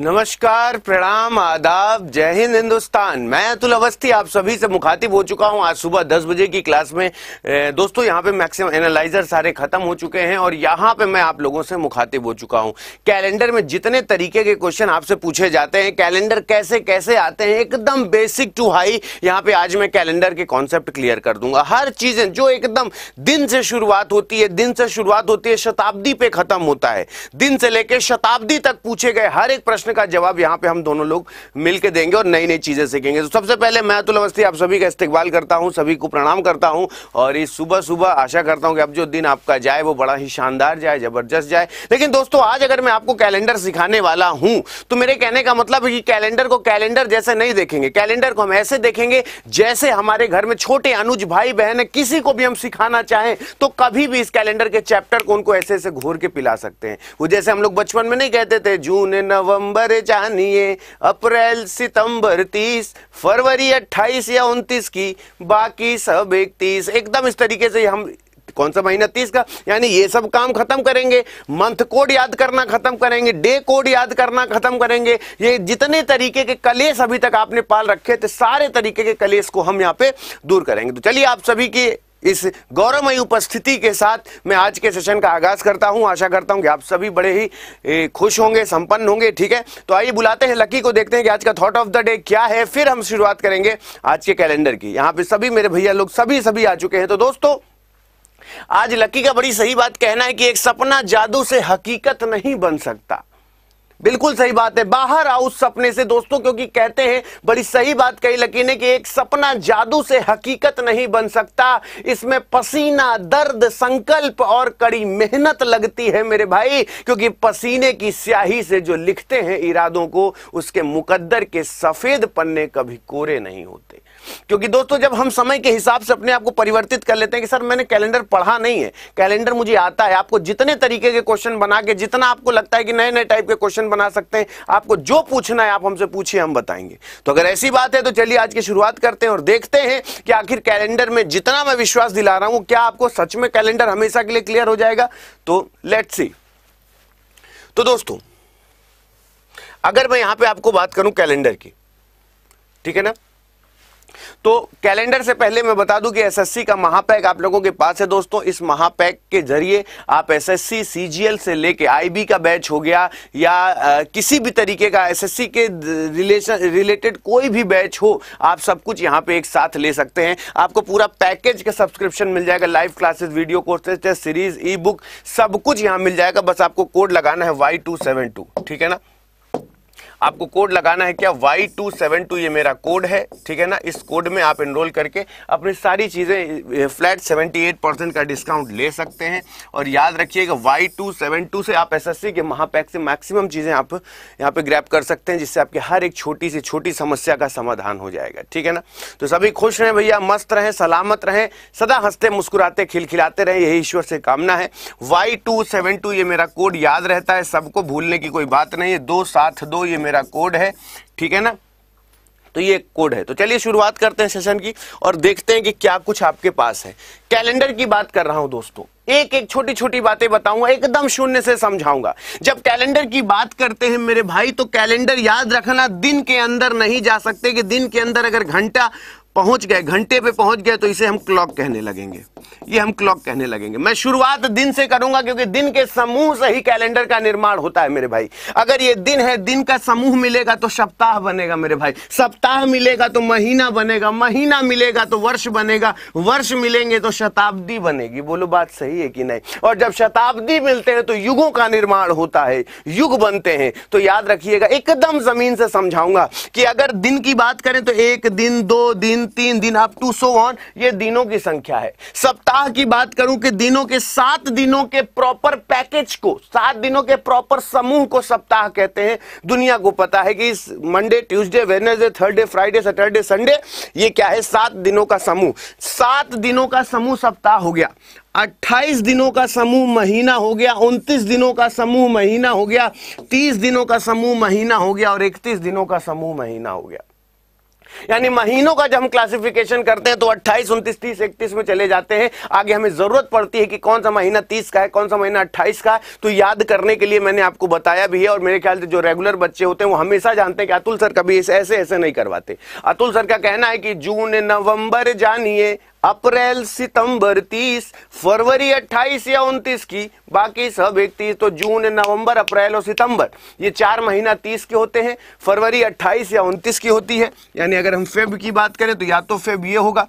नमस्कार प्रणाम आदाब जय हिंद हिंदुस्तान मैं अतुल अवस्थी आप सभी से मुखातिब हो चुका हूं आज सुबह 10 बजे की क्लास में दोस्तों यहां पे मैक्सिमम एनालाइजर सारे खत्म हो चुके हैं और यहां पे मैं आप लोगों से मुखातिब हो चुका हूं कैलेंडर में जितने तरीके के क्वेश्चन आपसे पूछे जाते हैं कैलेंडर कैसे कैसे आते हैं एकदम बेसिक टू हाई यहाँ पे आज मैं कैलेंडर के कॉन्सेप्ट क्लियर कर दूंगा हर चीजें जो एकदम दिन से शुरुआत होती है दिन से शुरुआत होती है शताब्दी पे खत्म होता है दिन से लेकर शताब्दी तक पूछे गए हर एक प्रश्न का जवाब यहाँ पे हम दोनों लोग मिलकर देंगे और नई नई चीज़ें सीखेंगे तो सबसे पहले मैं तो नमस्ते आप सभी का इस्तेवाल करता हूँ सभी को प्रणाम करता हूँ और इस सुबह सुबह आशा करता हूँ कि अब जो दिन आपका जाए वो बड़ा ही शानदार जाए जबरदस्त जाए लेकिन दोस्तों आज अगर मैं आपको कैलेंडर सिखाने वाला हूँ तो मेरे कहने का मतलब है कि कैलेंडर को कैलेंडर जैसे नहीं देखेंगे कैलेंडर को हम ऐसे देखेंगे जैसे हमारे घर में छोटे अनुज भाई बहन किसी को भी हम सिखाना चाहें तो कभी भी इस कैलेंडर के चैप्टर को उनको ऐसे ऐसे घोर के पिला सकते हैं वो जैसे हम लोग बचपन में नहीं कहते थे जून नवंबर नंबर जानिए अप्रैल सितंबर तीस फरवरी अट्ठाईस या उनतीस की बाकी सब इकतीस एकदम इस तरीके से हम कौन सा महीना तीस का यानी ये सब काम खत्म करेंगे मंथ कोड याद करना खत्म करेंगे डे कोड याद करना खत्म करेंगे ये जितने तरीके के कलेस अभी तक आपने पाल रखे थे सारे तरीके के कलेस को हम यहाँ पे दूर करेंगे तो चलिए आप सभी की इस गौरवमयी उपस्थिति के साथ मैं आज के सेशन का आगाज करता हूं आशा करता हूं कि आप सभी बड़े ही खुश होंगे संपन्न होंगे ठीक है तो आइए बुलाते हैं लकी को देखते हैं कि आज का थॉट ऑफ द डे क्या है फिर हम शुरुआत करेंगे आज के कैलेंडर की यहाँ पे सभी मेरे भैया लोग सभी सभी आ चुके हैं तो दोस्तों आज लकी का बड़ी सही बात कहना है कि एक सपना जादू से हकीकत नहीं बन सकता बिल्कुल सही बात है बाहर आओ उस सपने से दोस्तों क्योंकि कहते हैं बड़ी सही बात कही लकी ने कि एक सपना जादू से हकीकत नहीं बन सकता इसमें पसीना दर्द संकल्प और कड़ी मेहनत लगती है मेरे भाई क्योंकि पसीने की स्याही से जो लिखते हैं इरादों को उसके मुकद्दर के सफेद पन्ने कभी कोरे नहीं होते क्योंकि दोस्तों जब हम समय के हिसाब से अपने आप को परिवर्तित कर लेते हैं कि सर मैंने कैलेंडर पढ़ा नहीं है कैलेंडर मुझे आता है आपको जितने तरीके के क्वेश्चन बना के जितना आपको लगता है कि नए नए टाइप के क्वेश्चन बना सकते हैं आपको जो पूछना है आप हमसे पूछिए हम बताएंगे तो अगर ऐसी बात है तो चलिए आज की शुरुआत करते हैं और देखते हैं कि आखिर कैलेंडर में जितना मैं विश्वास दिला रहा हूं क्या आपको सच में कैलेंडर हमेशा के लिए क्लियर हो जाएगा तो लेट सी तो दोस्तों अगर मैं यहां पे आपको बात करूं कैलेंडर की ठीक है ना तो कैलेंडर से पहले मैं बता दूं कि एसएससी का महापैक आप लोगों के पास है दोस्तों इस महापैक के जरिए आप एसएससी सीजीएल से लेके आईबी का बैच हो गया या आ, किसी भी तरीके का एसएससी के रिलेशन रिलेटेड कोई भी बैच हो आप सब कुछ यहाँ पे एक साथ ले सकते हैं आपको पूरा पैकेज का सब्सक्रिप्शन मिल जाएगा live classes video courses test series E book सब कुछ यहाँ मिल जाएगा बस आपको कोड लगाना है वाई ठीक है ना आपको कोड लगाना है क्या वाई टू सेवन टू ये मेरा कोड है ठीक है ना इस कोड में आप इनरोल करके अपनी सारी चीज़ें फ्लैट सेवेंटी एट परसेंट का डिस्काउंट ले सकते हैं और याद रखिएगा वाई टू सेवन टू से आप एस एस सी के महापैक से मैक्सिमम चीज़ें आप यहाँ पे ग्रैप कर सकते हैं जिससे आपकी हर एक छोटी से छोटी समस्या का समाधान हो जाएगा ठीक है ना तो सभी खुश रहें भैया मस्त रहें सलामत रहें सदा हंसते मुस्कुराते खिलखिलाते रहें यही ईश्वर से कामना है वाई टू सेवन टू ये मेरा कोड याद रहता है सबको भूलने की कोई बात नहीं है दो सात दो ये मेरा मेरा कोड है ठीक है ना तो ये कोड है तो चलिए शुरुआत करते हैं सेशन की और देखते हैं कि क्या कुछ आपके पास है कैलेंडर की बात कर रहा हूं दोस्तों एक एक छोटी छोटी बातें बताऊंगा एकदम शून्य से समझाऊंगा जब कैलेंडर की बात करते हैं मेरे भाई तो कैलेंडर याद रखना दिन के अंदर नहीं जा सकते कि दिन के अंदर अगर घंटा पहुंच गए घंटे पे पहुंच गए तो इसे हम क्लॉक कहने लगेंगे ये हम क्लॉक कहने लगेंगे मैं शुरुआत दिन से करूंगा क्योंकि दिन के समूह से ही कैलेंडर का निर्माण होता है मेरे भाई अगर ये दिन है दिन का समूह मिलेगा तो सप्ताह बनेगा मेरे भाई सप्ताह मिलेगा तो महीना बनेगा महीना मिलेगा तो वर्ष बनेगा वर्ष मिलेंगे तो शताब्दी बनेगी बोलो बात सही है कि नहीं और जब शताब्दी मिलते हैं तो युगों का निर्माण होता है युग बनते हैं तो याद रखिएगा एकदम जमीन से समझाऊंगा कि अगर दिन की बात करें तो एक दिन दो दिन दिन तीन दिन अप टू सो ऑन ये दिनों की संख्या है सप्ताह की बात करूं कि दिनों के सात दिनों के प्रॉपर पैकेज को सात दिनों के प्रॉपर समूह को सप्ताह कहते हैं दुनिया को पता है कि इस Monday Tuesday Wednesday Thursday Friday Saturday Sunday ये क्या है सात दिनों का समूह सात दिनों का समूह सप्ताह हो गया 28 दिनों का समूह महीना हो गया 29 दिनों का समूह महीना हो गया 30 दिनों का समूह महीना हो गया और 31 दिनों का समूह महीना हो गया यानी महीनों का जब हम क्लासिफिकेशन करते हैं तो 28, 29, 30, 31 में चले जाते हैं आगे हमें जरूरत पड़ती है कि कौन सा महीना 30 का है कौन सा महीना 28 का है तो याद करने के लिए मैंने आपको बताया भी है और मेरे ख्याल से जो रेगुलर बच्चे होते हैं वो हमेशा जानते हैं कि अतुल सर कभी ऐसे ऐसे नहीं करवाते अतुल सर का कहना है कि जून नवंबर जानिए अप्रैल सितंबर तीस फरवरी अट्ठाईस या उनतीस की बाकी सब इकतीस तो जून नवंबर अप्रैल और सितंबर ये चार महीना तीस के होते हैं फरवरी अट्ठाईस या उनतीस की होती है यानी अगर हम फेब की बात करें तो या तो फेब ये होगा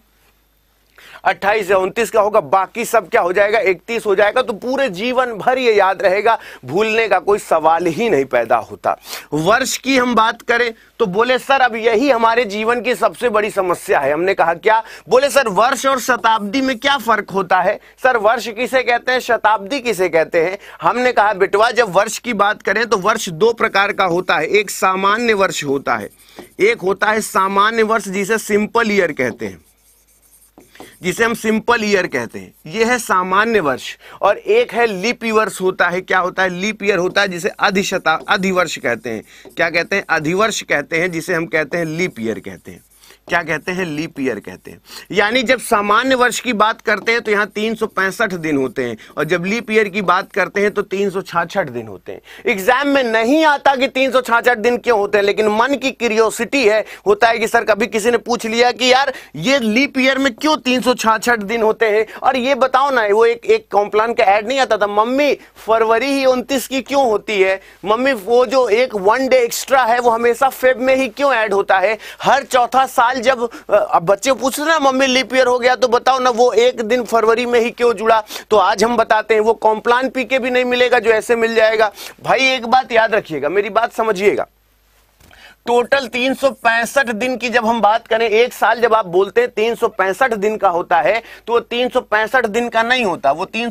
अट्ठाईस या उनतीस का होगा बाकी सब क्या हो जाएगा इकतीस हो जाएगा तो पूरे जीवन भर ये याद रहेगा भूलने का कोई सवाल ही नहीं पैदा होता वर्ष की हम बात करें तो बोले सर अब यही हमारे जीवन की सबसे बड़ी समस्या है हमने कहा क्या बोले सर वर्ष और शताब्दी में क्या फर्क होता है सर वर्ष किसे कहते हैं शताब्दी किसे कहते हैं हमने कहा बिटवा जब वर्ष की बात करें तो वर्ष दो प्रकार का होता है एक सामान्य वर्ष होता है एक होता है सामान्य वर्ष जिसे सिंपल ईयर कहते हैं जिसे हम सिंपल ईयर कहते हैं ये है सामान्य वर्ष और एक है लीप वर्ष होता है क्या होता है लीप ईयर होता है जिसे अधिशता अधिवर्ष कहते हैं क्या कहते हैं अधिवर्ष कहते हैं जिसे हम कहते हैं लीप ईयर कहते हैं क्या कहते हैं लीप ईयर कहते हैं यानी जब सामान्य वर्ष की बात करते हैं तो यहाँ तीन दिन होते हैं और जब लीप ईयर की बात करते हैं तो तीन दिन होते हैं एग्जाम में नहीं आता कि तीन दिन क्यों होते हैं लेकिन मन की क्यूरियोसिटी है होता है कि सर कभी किसी ने पूछ लिया कि यार ये लीप ईयर में क्यों तीन दिन होते हैं और ये बताओ ना वो एक एक कॉम्प्लान का एड नहीं आता था मम्मी फरवरी ही उन्तीस की क्यों होती है मम्मी वो जो एक वन डे एक्स्ट्रा है वो हमेशा फेब में ही क्यों एड होता है हर चौथा साल साल जब अब बच्चे पूछ रहे ना मम्मी लीप ईयर हो गया तो बताओ ना वो एक दिन फरवरी में ही क्यों जुड़ा तो आज हम बताते हैं वो कॉम्प्लान पी के भी नहीं मिलेगा जो ऐसे मिल जाएगा भाई एक बात याद रखिएगा मेरी बात समझिएगा टोटल तीन दिन की जब हम बात करें एक साल जब आप बोलते हैं तीन दिन का होता है तो वो तीन दिन का नहीं होता वो तीन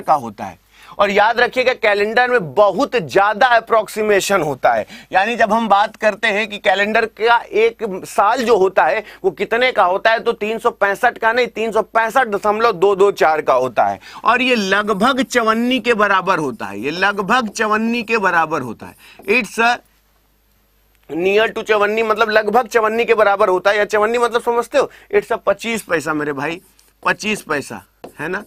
का होता है और याद रखिएगा कैलेंडर में बहुत ज़्यादा अप्रोक्सीमेशन होता है यानी जब हम बात करते हैं कि कैलेंडर का एक साल जो होता है वो कितने का होता है तो तीन का नहीं तीन दशमलव दो दो चार का होता है और ये लगभग चवन्नी के बराबर होता है ये लगभग चवन्नी के बराबर होता है इट्स नियर टू चवन्नी मतलब लगभग चवन्नी के बराबर होता है या चवन्नी मतलब समझते हो इट्स पच्चीस पैसा मेरे भाई पच्चीस पैसा है ना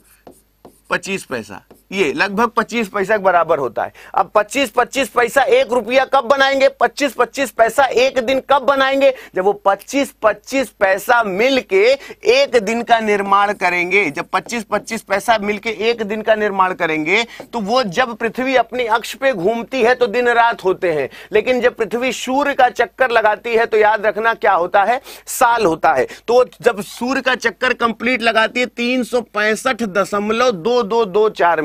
पच्चीस पैसा ये लगभग 25 पैसा के बराबर होता है अब 25 25 पैसा एक रुपया कब बनाएंगे 25 25 पैसा एक दिन कब बनाएंगे जब वो 25 25 पैसा मिलके एक दिन का निर्माण करेंगे जब 25 25 पैसा मिलके एक दिन का निर्माण करेंगे तो वो जब पृथ्वी अपने अक्ष पे घूमती है तो दिन रात होते हैं लेकिन जब पृथ्वी सूर्य का चक्कर लगाती है तो याद रखना क्या होता है साल होता है तो जब सूर्य का चक्कर कंप्लीट लगाती है तीन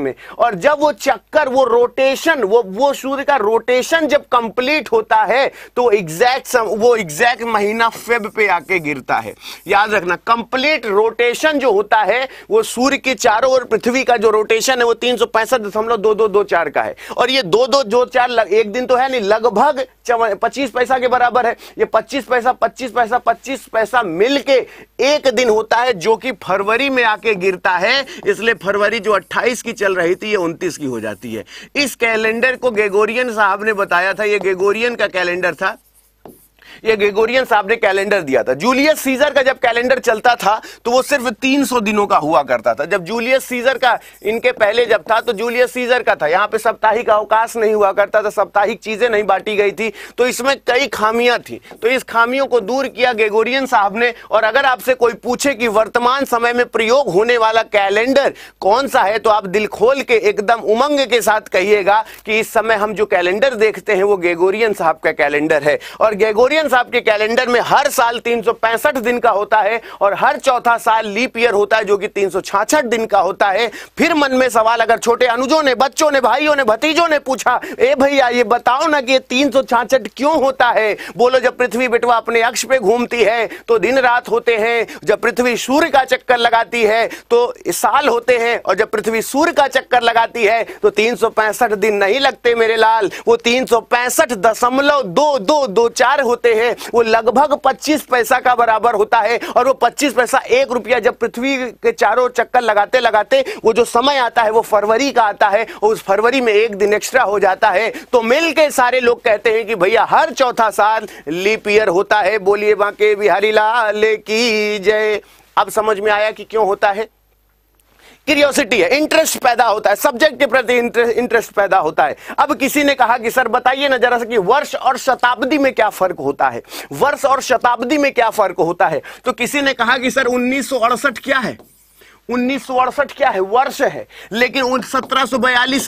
में और जब वो चक्कर वो रोटेशन वो वो सूर्य का रोटेशन जब कंप्लीट होता है तो एग्जैक्ट वो एग्जैक्ट महीना फेब पे आके गिरता है याद रखना कंप्लीट रोटेशन जो होता है वो सूर्य के चारों ओर पृथ्वी का जो रोटेशन है वो तीन सौ पैंसठ दशमलव दो दो दो चार का है और ये दो दो दो चार लग, एक दिन तो है नहीं लगभग पच्चीस पैसा के बराबर है ये पच्चीस पैसा पच्चीस पैसा पच्चीस पैसा मिलके एक दिन होता है जो कि फरवरी में आके गिरता है इसलिए फरवरी जो अट्ठाईस की चल रही रही थी ये उनतीस की हो जाती है इस कैलेंडर को गेगोरियन साहब ने बताया था ये गेगोरियन का कैलेंडर था ये ग्रेगोरियन साहब ने कैलेंडर दिया था जूलियस सीजर का जब कैलेंडर चलता था तो वो सिर्फ 300 दिनों का हुआ करता था जब जूलियस सीजर का इनके पहले जब था तो जूलियस सीजर का था यहाँ पे साप्ताहिक अवकाश नहीं हुआ करता था साप्ताहिक चीजें नहीं बांटी गई थी तो इसमें कई खामियां थी तो इस खामियों को दूर किया ग्रेगोरियन साहब ने और अगर आपसे कोई पूछे कि वर्तमान समय में प्रयोग होने वाला कैलेंडर कौन सा है तो आप दिल खोल के एकदम उमंग के साथ कहिएगा कि इस समय हम जो कैलेंडर देखते हैं वो ग्रेगोरियन साहब का कैलेंडर है और ग्रेगोरियन यूरेनियन साहब के कैलेंडर में हर साल तीन दिन का होता है और हर चौथा साल लीप ईयर होता है जो कि तीन दिन का होता है फिर मन में सवाल अगर छोटे अनुजों ने बच्चों ने भाइयों ने भतीजों ने पूछा ए भैया ये बताओ ना कि ये तीन क्यों होता है बोलो जब पृथ्वी बिटवा अपने अक्ष पे घूमती है तो दिन रात होते हैं जब पृथ्वी सूर्य का चक्कर लगाती है तो साल होते हैं और जब पृथ्वी सूर्य का चक्कर लगाती है तो तीन दिन नहीं लगते मेरे लाल वो तीन दशमलव दो दो दो चार होते हैं वो लगभग 25 पैसा का बराबर होता है और वो 25 पैसा एक रुपया जब पृथ्वी के चारों चक्कर लगाते लगाते वो जो समय आता है वो फरवरी का आता है और उस फरवरी में एक दिन एक्स्ट्रा हो जाता है तो मिल के सारे लोग कहते हैं कि भैया हर चौथा साल लीप ईयर होता है बोलिए बाके बिहारी लाल की जय अब समझ में आया कि क्यों होता है क्यूरियोसिटी है इंटरेस्ट पैदा होता है सब्जेक्ट के प्रति इंटरेस्ट पैदा होता है अब किसी ने कहा कि सर बताइए ना जरा सा कि वर्ष और शताब्दी में क्या फर्क होता है वर्ष और शताब्दी में क्या फर्क होता है तो किसी ने कहा कि सर उन्नीस क्या है उन्नीस क्या है वर्ष है लेकिन सत्रह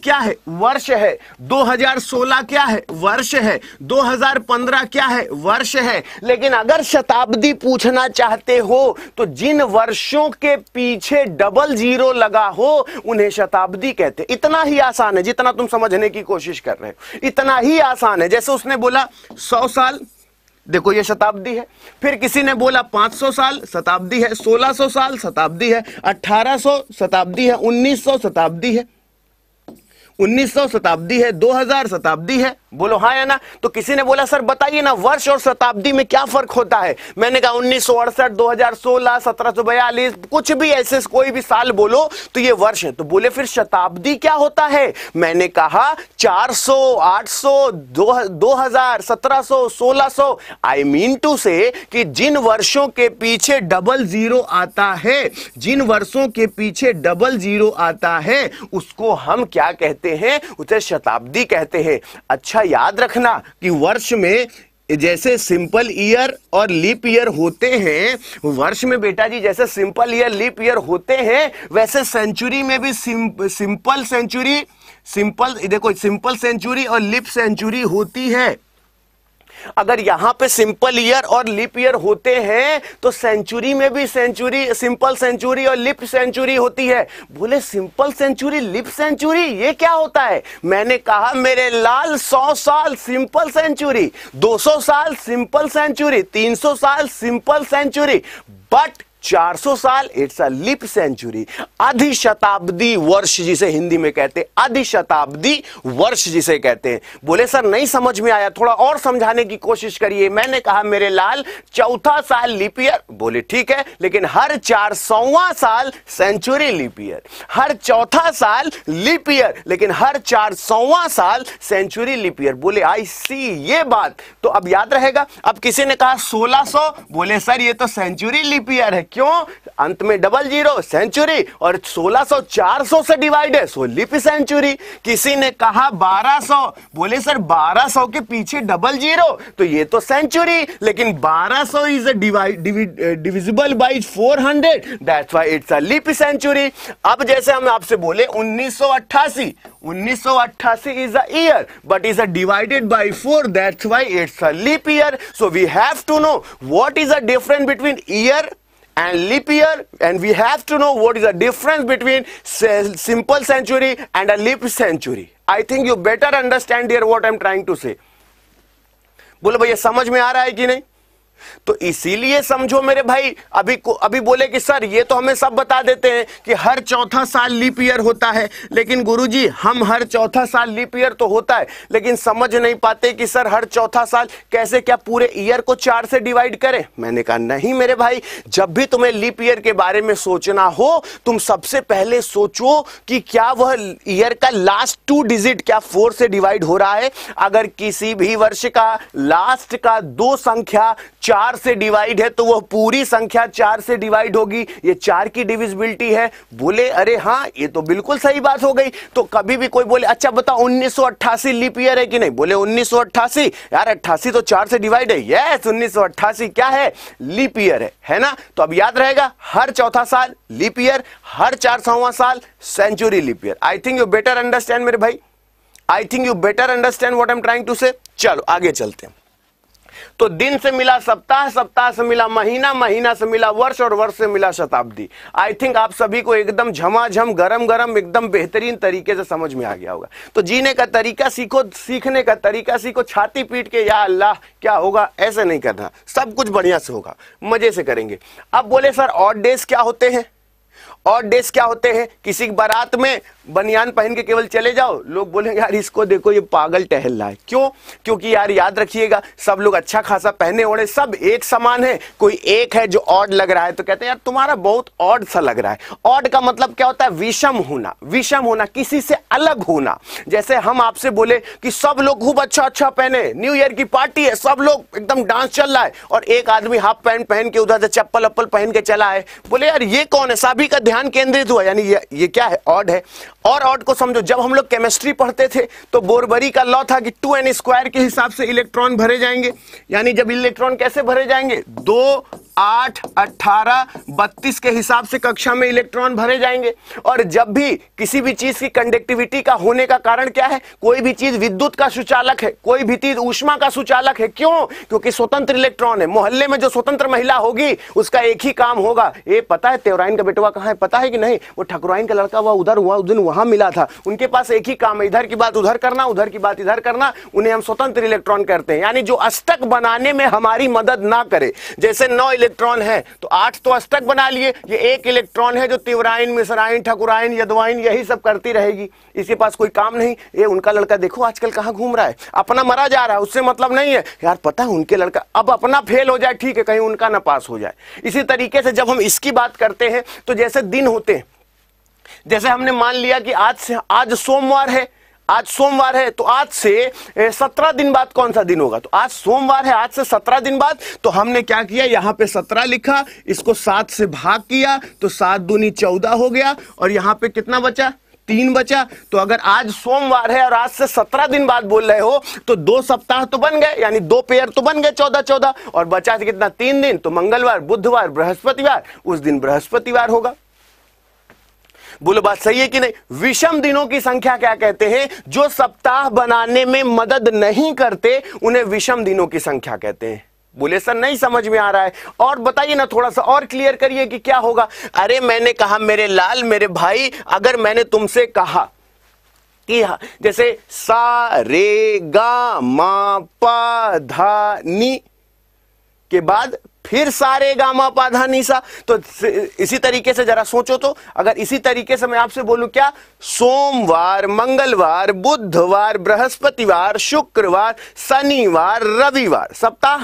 क्या है वर्ष है 2016 क्या है वर्ष है 2015 क्या है वर्ष है लेकिन अगर शताब्दी पूछना चाहते हो तो जिन वर्षों के पीछे डबल जीरो लगा हो उन्हें शताब्दी कहते इतना ही आसान है जितना तुम समझने की कोशिश कर रहे हो इतना ही आसान है जैसे उसने बोला सौ साल देखो ये शताब्दी है फिर किसी ने बोला 500 साल शताब्दी है 1600 साल शताब्दी है 1800 शताब्दी है 1900 शताब्दी है 1900 शताब्दी है 2000 शताब्दी है बोलो हाँ या ना तो किसी ने बोला सर बताइए ना वर्ष और शताब्दी में क्या फर्क होता है मैंने कहा उन्नीस सौ अड़सठ दो हजार सोलह सत्रह सो बयालीस कुछ भी ऐसे कोई भी साल बोलो तो ये वर्ष है तो बोले फिर शताब्दी क्या होता है मैंने कहा चार सौ आठ सौ दो हजार सत्रह सो सोलह सो आई मीन टू से कि जिन वर्षों के पीछे डबल जीरो आता है जिन वर्षों के पीछे डबल जीरो आता है उसको हम क्या कहते हैं उसे शताब्दी कहते हैं अच्छा हमेशा अच्छा याद रखना कि वर्ष में जैसे सिंपल ईयर और लीप ईयर होते हैं वर्ष में बेटा जी जैसे सिंपल ईयर लीप ईयर होते हैं वैसे सेंचुरी में भी सिंपल सेंचुरी सिंपल देखो सिंपल सेंचुरी और लिप सेंचुरी होती है अगर यहां पे सिंपल ईयर और लिप ईयर होते हैं तो सेंचुरी में भी सेंचुरी सिंपल सेंचुरी और लिप सेंचुरी होती है बोले सिंपल सेंचुरी लिप सेंचुरी ये क्या होता है मैंने कहा मेरे लाल सौ साल सिंपल सेंचुरी 200 साल सिंपल सेंचुरी 300 साल सिंपल सेंचुरी बट 400 साल इट्स अ लिप सेंचुरी अधिशताब्दी वर्ष जिसे हिंदी में कहते हैं वर्ष जिसे कहते हैं बोले सर नहीं समझ में आया थोड़ा और समझाने की कोशिश करिए मैंने कहा मेरे लाल चौथा साल लिपियर बोले ठीक है लेकिन हर चार सौवा साल सेंचुरी लिपियर हर चौथा साल लिपियर लेकिन हर चार सौवा साल सेंचुरी लिपियर बोले आई सी ये बात तो अब याद रहेगा अब किसी ने कहा सोलह बोले सर ये तो सेंचुरी लिपियर है क्यों अंत में डबल जीरो सेंचुरी और 1600 400 से डिवाइड है सो लिप सेंचुरी किसी ने कहा 1200 बोले सर 1200 के पीछे डबल जीरो तो ये तो सेंचुरी लेकिन 1200 is divisible by 400 hundred that's why it's a leap century अब जैसे हम आपसे बोले 1988 1988 is a year but is a divided by 4 that's why it's a leap year so we have to know what is the difference between year and leap year and we have to know what is the difference between simple century and a leap century. I think you better understand here what I'm trying to say. बोले भैया समझ में आ रहा है कि नहीं तो इसीलिए समझो मेरे भाई अभी को, अभी बोले कि सर ये तो हमें सब बता देते हैं कि हर चौथा साल लीप ईयर होता है लेकिन गुरुजी हम हर चौथा साल लीप ईयर तो होता है लेकिन समझ नहीं पाते कि सर हर चौथा साल कैसे क्या पूरे ईयर को चार से डिवाइड करें मैंने कहा नहीं मेरे भाई जब भी तुम्हें लीप ईयर के बारे में सोचना हो तुम सबसे पहले सोचो कि क्या वह ईयर का लास्ट टू डिजिट क्या फोर से डिवाइड हो रहा है अगर किसी भी वर्ष का लास्ट का दो संख्या चार से डिवाइड है तो वह पूरी संख्या चार से डिवाइड होगी ये चार की डिविजिबिलिटी है बोले अरे हाँ ये तो बिल्कुल सही बात हो गई तो कभी भी कोई बोले अच्छा बताओ 1988 लीप ईयर है कि नहीं बोले 1988 यार अट्ठासी तो चार से डिवाइड है यस 1988 क्या है लीप ईयर है है ना तो अब याद रहेगा हर चौथा साल लीप ईयर हर चार सौवा साल century leap year I think you better understand मेरे भाई I think you better understand what am trying to say चलो आगे चलते हैं तो दिन से मिला सप्ताह सप्ताह से मिला महीना महीना से मिला वर्ष और वर्ष से मिला शताब्दी आई थिंक आप सभी को एकदम झमाझम गरम गरम एकदम बेहतरीन तरीके से समझ में आ गया होगा तो जीने का तरीका सीखो सीखने का तरीका सीखो छाती पीट के या अल्लाह क्या होगा ऐसे नहीं करना सब कुछ बढ़िया से होगा मजे से करेंगे अब बोले सर ऑड डेज क्या होते हैं ऑट डेज क्या होते हैं किसी बारात में बनियान पहन के केवल चले जाओ लोग बोलेंगे यार इसको देखो ये पागल टहल रहा है क्यों क्योंकि यार याद रखिएगा सब लोग अच्छा खासा पहने ओढ़े सब एक समान है कोई एक है जो ऑड लग रहा है तो कहते हैं यार तुम्हारा बहुत ऑड सा लग रहा है ऑड का मतलब क्या होता है विषम होना विषम होना किसी से अलग होना जैसे हम आपसे बोले कि सब लोग खूब अच्छा अच्छा पहने न्यू ईयर की पार्टी है सब लोग एकदम डांस चल रहा है और एक आदमी हाफ पैंट पहन के उधर से चप्पल अप्पल पहन के चला है बोले यार ये कौन है सभी का ध्यान केंद्रित हुआ यानी ये, ये क्या है ऑड है और ऑड को समझो जब हम लोग केमिस्ट्री पढ़ते थे तो बोरबरी का लॉ था कि टू एन स्क्वायर के हिसाब से इलेक्ट्रॉन भरे जाएंगे यानी जब इलेक्ट्रॉन कैसे भरे जाएंगे दो आठ अट्ठारह बत्तीस के हिसाब से कक्षा में इलेक्ट्रॉन भरे जाएंगे और जब भी किसी भी चीज की कंडक्टिविटी का होने का कारण क्या है कोई भी चीज विद्युत का सुचालक है कोई भी चीज ऊष्मा का सुचालक है क्यों क्योंकि स्वतंत्र इलेक्ट्रॉन है मोहल्ले में जो स्वतंत्र महिला होगी उसका एक ही काम होगा ये पता है तेवराइन का बेटवा कहा है पता है कि नहीं वो ठकुराइन का लड़का हुआ उधर हुआ उस दिन वहां मिला था उनके पास एक ही काम है इधर की बात उधर करना उधर की बात इधर करना उन्हें हम स्वतंत्र इलेक्ट्रॉन करते हैं यानी जो अष्टक बनाने में हमारी मदद ना करे जैसे नौ इलेक्ट्रॉन है तो आठ तो अष्टक बना लिए ये एक इलेक्ट्रॉन है जो तिवराइन मिसराइन ठकुराइन यदवाइन यही सब करती रहेगी इसके पास कोई काम नहीं ये उनका लड़का देखो आजकल कहाँ घूम रहा है अपना मरा जा रहा है उससे मतलब नहीं है यार पता है उनके लड़का अब अपना फेल हो जाए ठीक है कहीं उनका ना पास हो जाए इसी तरीके से जब हम इसकी बात करते हैं तो जैसे दिन होते हैं जैसे हमने मान लिया कि आज से आज सोमवार है आज सोमवार है तो आज से सत्रह दिन बाद कौन सा दिन होगा तो आज सोमवार है आज से सत्रह दिन बाद तो हमने क्या किया यहाँ पे सत्रह लिखा इसको सात से भाग किया तो सात दूनी चौदह हो गया और यहाँ पे कितना बचा तीन बचा तो अगर आज सोमवार है और आज से सत्रह दिन बाद बोल रहे हो तो दो सप्ताह तो बन गए यानी दो पेयर तो बन गए चौदह चौदह और बचा कितना तीन दिन तो मंगलवार बुधवार बृहस्पतिवार उस दिन बृहस्पतिवार होगा बोलो बात सही है कि नहीं विषम दिनों की संख्या क्या कहते हैं जो सप्ताह बनाने में मदद नहीं करते उन्हें विषम दिनों की संख्या कहते हैं बोले सर नहीं समझ में आ रहा है और बताइए ना थोड़ा सा और क्लियर करिए कि क्या होगा अरे मैंने कहा मेरे लाल मेरे भाई अगर मैंने तुमसे कहा कि हाँ, जैसे सा रे गा मा पा धा नी के बाद फिर सारे गामा पाधा निशा तो इसी तरीके से जरा सोचो तो अगर इसी तरीके से मैं आपसे बोलूं क्या सोमवार मंगलवार बुधवार बृहस्पतिवार शुक्रवार शनिवार रविवार सप्ताह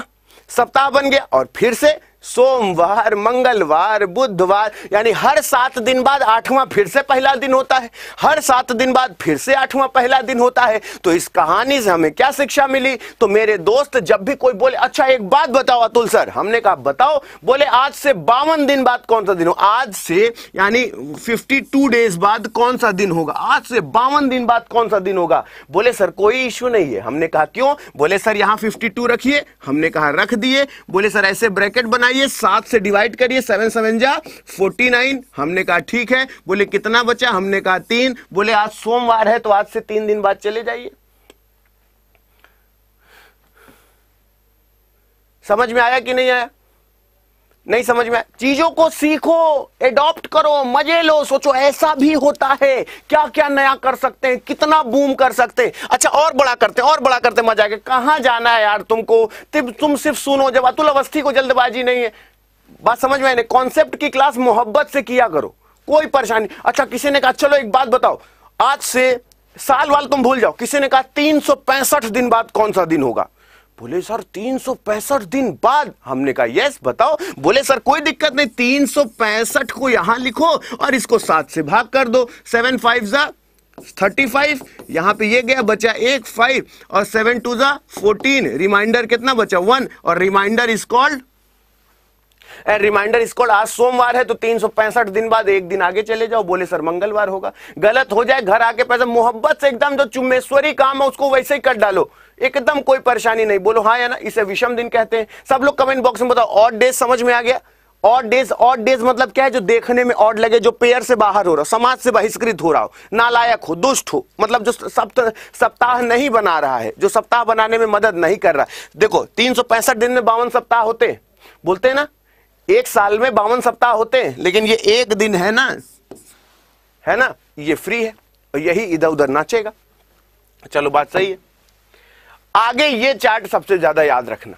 सप्ताह बन गया और फिर से सोमवार मंगलवार बुधवार यानी हर सात दिन बाद आठवां फिर से पहला दिन होता है हर सात दिन बाद फिर से आठवां पहला दिन होता है तो इस कहानी से हमें क्या शिक्षा मिली तो मेरे दोस्त जब भी कोई बोले अच्छा एक बात बताओ अतुल सर हमने कहा बताओ बोले आज से बावन दिन बाद कौन सा दिन हो आज से यानी फिफ्टी टू डेज बाद कौन सा दिन होगा आज से बावन दिन बाद कौन सा दिन होगा बोले सर कोई इश्यू नहीं है हमने कहा क्यों बोले सर यहां फिफ्टी टू रखिए हमने कहा रख दिए बोले सर ऐसे ब्रैकेट बनाइए करिए सात से डिवाइड करिए सेवन सेवन जा फोर्टी नाइन हमने कहा ठीक है बोले कितना बचा हमने कहा तीन बोले आज सोमवार है तो आज से तीन दिन बाद चले जाइए समझ में आया कि नहीं आया नहीं समझ में चीजों को सीखो एडॉप्ट करो मजे लो सोचो ऐसा भी होता है क्या क्या नया कर सकते हैं कितना बूम कर सकते हैं अच्छा और बड़ा करते हैं और बड़ा करते मजा आएगा कहां जाना है यार तुमको तुम सिर्फ सुनो जब अतुल अवस्थी को जल्दबाजी नहीं है बात समझ में कॉन्सेप्ट की क्लास मोहब्बत से किया करो कोई परेशानी अच्छा किसी ने कहा चलो एक बात बताओ आज से साल वाल तुम भूल जाओ किसी ने कहा तीन दिन बाद कौन सा दिन होगा बोले सर तीन सौ पैंसठ दिन बाद हमने कहा यस बताओ बोले सर कोई दिक्कत नहीं तीन सौ पैंसठ को यहां लिखो और इसको सात से भाग कर दो सेवन फाइव जा थर्टी फाइव यहां पर यह गया बचा एक फाइव और सेवन टू जा फोर्टीन रिमाइंडर कितना बचा वन और remainder is called and remainder is आज सोमवार है तो तीन दिन बाद एक दिन आगे चले जाओ बोले सर मंगलवार होगा गलत हो जाए घर आके पैसा मोहब्बत से एकदम जो चुम्बेश्वरी काम है उसको वैसे ही कर डालो एकदम कोई परेशानी नहीं बोलो हाँ या ना इसे विषम दिन कहते हैं सब लोग कमेंट बॉक्स में बताओ और डेज समझ में आ गया और डेज और डेज मतलब क्या है जो देखने में ऑड लगे जो पेयर से बाहर हो रहा हो समाज से बहिष्कृत हो रहा हो नालायक हो दुष्ट हो मतलब जो सप्त तो, सप्ताह नहीं बना रहा है जो सप्ताह बनाने में मदद नहीं कर रहा देखो तीन दिन में बावन सप्ताह होते बोलते हैं ना एक साल में बावन सप्ताह होते हैं लेकिन ये एक दिन है ना है ना ये फ्री है और यही इधर उधर नाचेगा चलो बात सही है आगे ये चार्ट सबसे ज्यादा याद रखना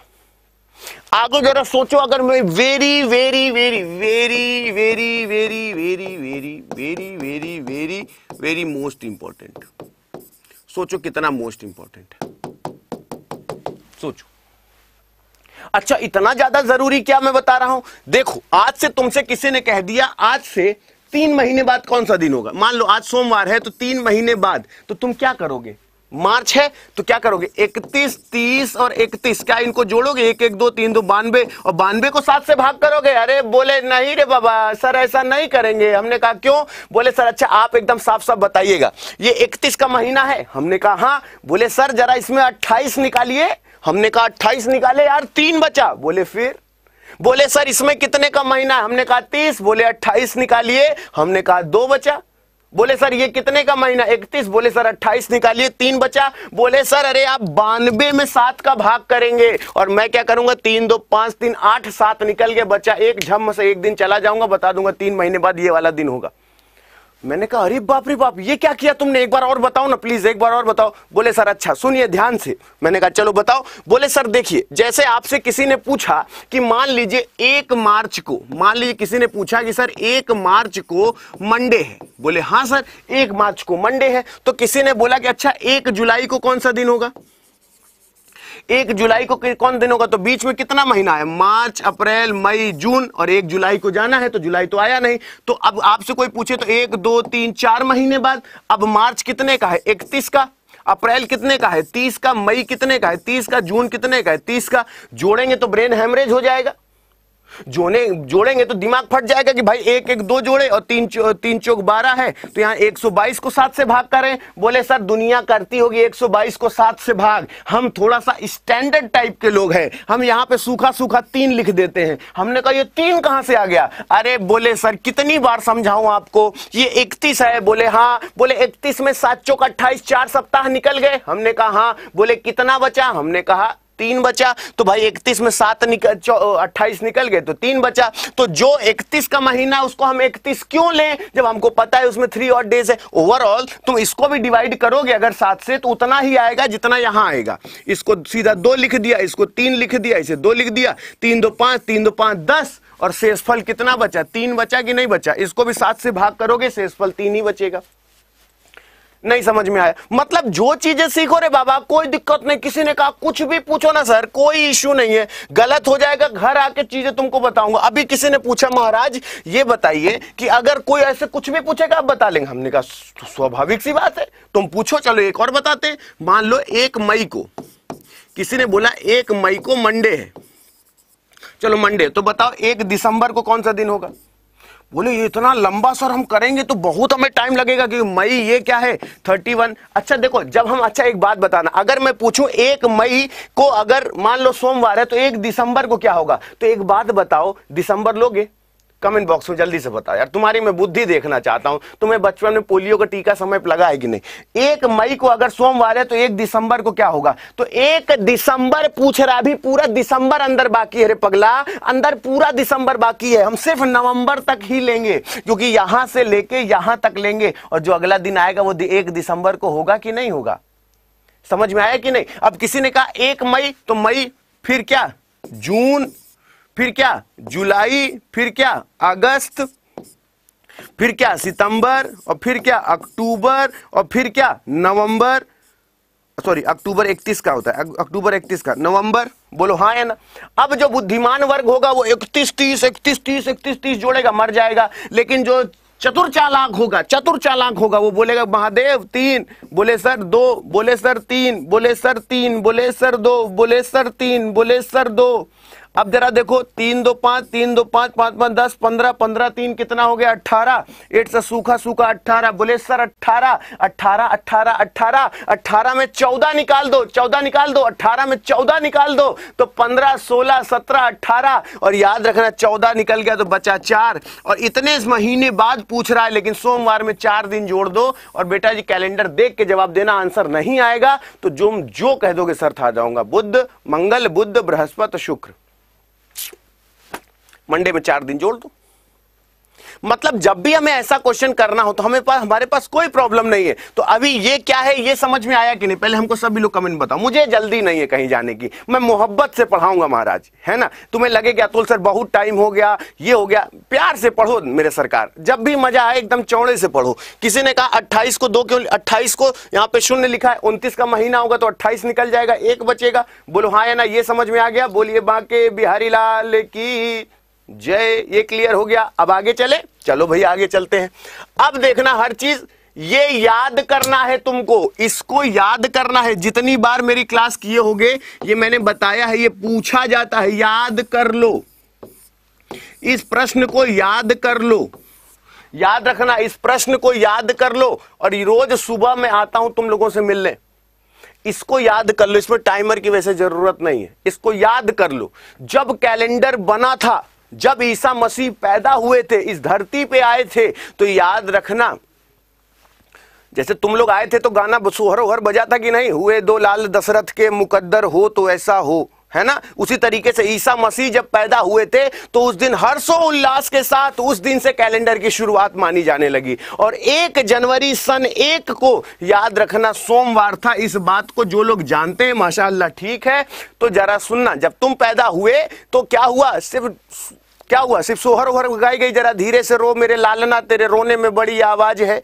आगे जरा सोचो अगर मैं very very very very very very very very very very very very most important सोचो कितना मोस्ट इंपॉर्टेंट है सोचो अच्छा इतना ज्यादा जरूरी क्या मैं बता रहा हूं देखो आज से तुमसे किसी ने कह दिया आज से तीन महीने बाद कौन सा दिन होगा मान लो आज सोमवार है तो तीन महीने बाद तो तुम क्या करोगे मार्च है तो क्या करोगे 31, 30 और 31 क्या इनको जोड़ोगे एक एक दो तीन दो बानवे और बानवे को सात से भाग करोगे अरे बोले नहीं रे बाबा सर ऐसा नहीं करेंगे हमने कहा क्यों बोले सर अच्छा आप एकदम साफ साफ बताइएगा ये 31 का महीना है हमने कहा हाँ बोले सर जरा इसमें 28 निकालिए हमने कहा अट्ठाईस निकाले यार तीन बचा बोले फिर बोले सर इसमें कितने का महीना है हमने कहा तीस बोले अट्ठाईस निकालिए हमने कहा दो बचा बोले सर ये कितने का महीना इकतीस बोले सर अट्ठाईस निकालिए तीन बचा बोले सर अरे आप बानवे में सात का भाग करेंगे और मैं क्या करूंगा तीन दो पांच तीन आठ सात निकल के बचा एक झम से एक दिन चला जाऊंगा बता दूंगा तीन महीने बाद ये वाला दिन होगा मैंने कहा अरे बाप रे बाप ये क्या किया तुमने एक बार और बताओ ना प्लीज एक बार और बताओ बोले सर अच्छा सुनिए ध्यान से मैंने कहा चलो बताओ बोले सर देखिए जैसे आपसे किसी ने पूछा कि मान लीजिए एक मार्च को मान लीजिए किसी ने पूछा कि सर एक मार्च को मंडे है बोले हाँ सर एक मार्च को मंडे है तो किसी ने बोला कि अच्छा एक जुलाई को कौन सा दिन होगा एक जुलाई को कौन दिन होगा तो बीच में कितना महीना है मार्च अप्रैल मई जून और एक जुलाई को जाना है तो जुलाई तो आया नहीं तो अब आपसे कोई पूछे तो एक दो तीन चार महीने बाद अब मार्च कितने का है इकतीस का अप्रैल कितने का है तीस का मई कितने का है तीस का जून कितने का है तीस का जोड़ेंगे तो ब्रेन हेमरेज हो जाएगा जोड़े जोड़ेंगे तो दिमाग फट जाएगा कि भाई एक एक दो जोड़े और तीन चो, तीन चौक बारह है तो यहाँ 122 को सात से भाग करें बोले सर दुनिया करती होगी 122 को सात से भाग हम थोड़ा सा स्टैंडर्ड टाइप के लोग हैं हम यहाँ पे सूखा सूखा तीन लिख देते हैं हमने कहा ये तीन कहाँ से आ गया अरे बोले सर कितनी बार समझाऊं आपको ये इकतीस है बोले हाँ बोले इकतीस में सात चौक अट्ठाईस चार सप्ताह निकल गए हमने कहा हाँ बोले कितना बचा हमने कहा तीन बचा तो भाई इकतीस में सात निकल अट्ठाईस निकल गए तो तीन बचा तो जो इकतीस का महीना उसको हम इकतीस क्यों लें जब हमको पता है उसमें थ्री और डेज है ओवरऑल तुम इसको भी डिवाइड करोगे अगर सात से तो उतना ही आएगा जितना यहां आएगा इसको सीधा दो लिख दिया इसको तीन लिख दिया इसे दो लिख दिया तीन दो पांच तीन दो पांच दस और शेषफल कितना बचा तीन बचा कि नहीं बचा इसको भी सात से भाग करोगे शेषफल तीन ही बचेगा नहीं समझ में आया मतलब जो चीजें सीखो रे बाबा कोई दिक्कत नहीं किसी ने कहा कुछ भी पूछो ना सर कोई इश्यू नहीं है गलत हो जाएगा घर आके चीजें तुमको बताऊंगा अभी किसी ने पूछा महाराज ये बताइए कि अगर कोई ऐसे कुछ भी पूछेगा आप बता लेंगे हमने कहा तो स्वाभाविक सी बात है तुम पूछो चलो एक और बताते मान लो एक मई को किसी ने बोला एक मई को मंडे है चलो मंडे तो बताओ एक दिसंबर को कौन सा दिन होगा बोले ये इतना लंबा सर हम करेंगे तो बहुत हमें टाइम लगेगा क्योंकि मई ये क्या है थर्टी वन अच्छा देखो जब हम अच्छा एक बात बताना अगर मैं पूछूं एक मई को अगर मान लो सोमवार है तो एक दिसंबर को क्या होगा तो एक बात बताओ दिसंबर लोगे कमेंट बॉक्स में जल्दी से बताओ यार तुम्हारी मैं बुद्धि देखना चाहता हूं तुम्हें बचपन में पोलियो का टीका समय पर लगा है कि नहीं एक मई को अगर सोमवार है तो एक दिसंबर को क्या होगा तो एक दिसंबर पूछ रहा अभी पूरा दिसंबर अंदर बाकी है रे पगला अंदर पूरा दिसंबर बाकी है हम सिर्फ नवंबर तक ही लेंगे क्योंकि यहां से लेके यहां तक लेंगे और जो अगला दिन आएगा वो एक दिसंबर को होगा कि नहीं होगा समझ में आया कि नहीं अब किसी ने कहा एक मई तो मई फिर क्या जून फिर क्या जुलाई फिर क्या अगस्त फिर क्या सितंबर और फिर क्या अक्टूबर और फिर क्या नवंबर सॉरी अक्टूबर 31 का होता है अक्टूबर 31 का नवंबर बोलो हाँ या ना अब जो बुद्धिमान वर्ग होगा वो 31 30 31 30 31 तीस जोड़ेगा मर जाएगा लेकिन जो चतुर चालाक होगा चतुर चालाक होगा वो बोलेगा महादेव तीन बोले सर दो बोले सर तीन बोले सर तीन बोले सर दो बोले सर तीन बोले सर दो अब जरा देखो तीन दो पांच तीन दो पांच पांच पांच दस पंद्रह पंद्रह तीन कितना हो गया अट्ठारह एट से सूखा सूखा अट्ठारह बोले सर अट्ठारह अट्ठारह अट्ठारह अट्ठारह अट्ठारह में चौदह निकाल दो चौदह निकाल दो अट्ठारह में चौदह निकाल दो तो पंद्रह सोलह सत्रह अट्ठारह और याद रखना चौदह निकल गया तो बचा चार और इतने इस महीने बाद पूछ रहा है लेकिन सोमवार में चार दिन जोड़ दो और बेटा जी कैलेंडर देख के जवाब देना आंसर नहीं आएगा तो जो जो कह दोगे सर था जाऊंगा बुद्ध मंगल बुद्ध बृहस्पति शुक्र मंडे में चार दिन जोड़ दो मतलब जब भी हमें ऐसा क्वेश्चन करना हो तो हमें पास हमारे पास कोई प्रॉब्लम नहीं है तो अभी ये क्या है ये समझ में आया कि नहीं पहले हमको सभी लोग कमेंट बताओ मुझे जल्दी नहीं है कहीं जाने की मैं मोहब्बत से पढ़ाऊंगा महाराज है ना तुम्हें लगे कि अतुल सर बहुत टाइम हो गया ये हो गया प्यार से पढ़ो मेरे सरकार जब भी मजा आए एकदम चौड़े से पढ़ो किसी ने कहा अट्ठाईस को दो क्यों अट्ठाईस को यहाँ पे शून्य लिखा है उनतीस का महीना होगा तो अट्ठाईस निकल जाएगा एक बचेगा बोलो हाँ ना ये समझ में आ गया बोलिए बाके बिहारी लाल की जय ये क्लियर हो गया अब आगे चले चलो भाई आगे चलते हैं अब देखना हर चीज ये याद करना है तुमको इसको याद करना है जितनी बार मेरी क्लास किए होगे ये मैंने बताया है ये पूछा जाता है याद कर लो इस प्रश्न को याद कर लो याद रखना इस प्रश्न को याद कर लो और रोज सुबह मैं आता हूं तुम लोगों से मिलने इसको याद कर लो इसमें टाइमर की वैसे जरूरत नहीं है इसको याद कर लो जब कैलेंडर बना था जब ईसा मसीह पैदा हुए थे इस धरती पे आए थे तो याद रखना जैसे तुम लोग आए थे तो गाना सोहर वहर बजा था कि नहीं हुए दो लाल दशरथ के मुकद्दर हो तो ऐसा हो है ना उसी तरीके से ईसा मसीह जब पैदा हुए थे तो उस दिन हर्षो उल्लास के साथ उस दिन से कैलेंडर की शुरुआत मानी जाने लगी और एक जनवरी सन एक को याद रखना सोमवार था इस बात को जो लोग जानते हैं माशाल्लाह ठीक है तो जरा सुनना जब तुम पैदा हुए तो क्या हुआ सिर्फ क्या हुआ सिर्फ सोहर वोहर गाई गई जरा धीरे से रो मेरे लालना तेरे रोने में बड़ी आवाज है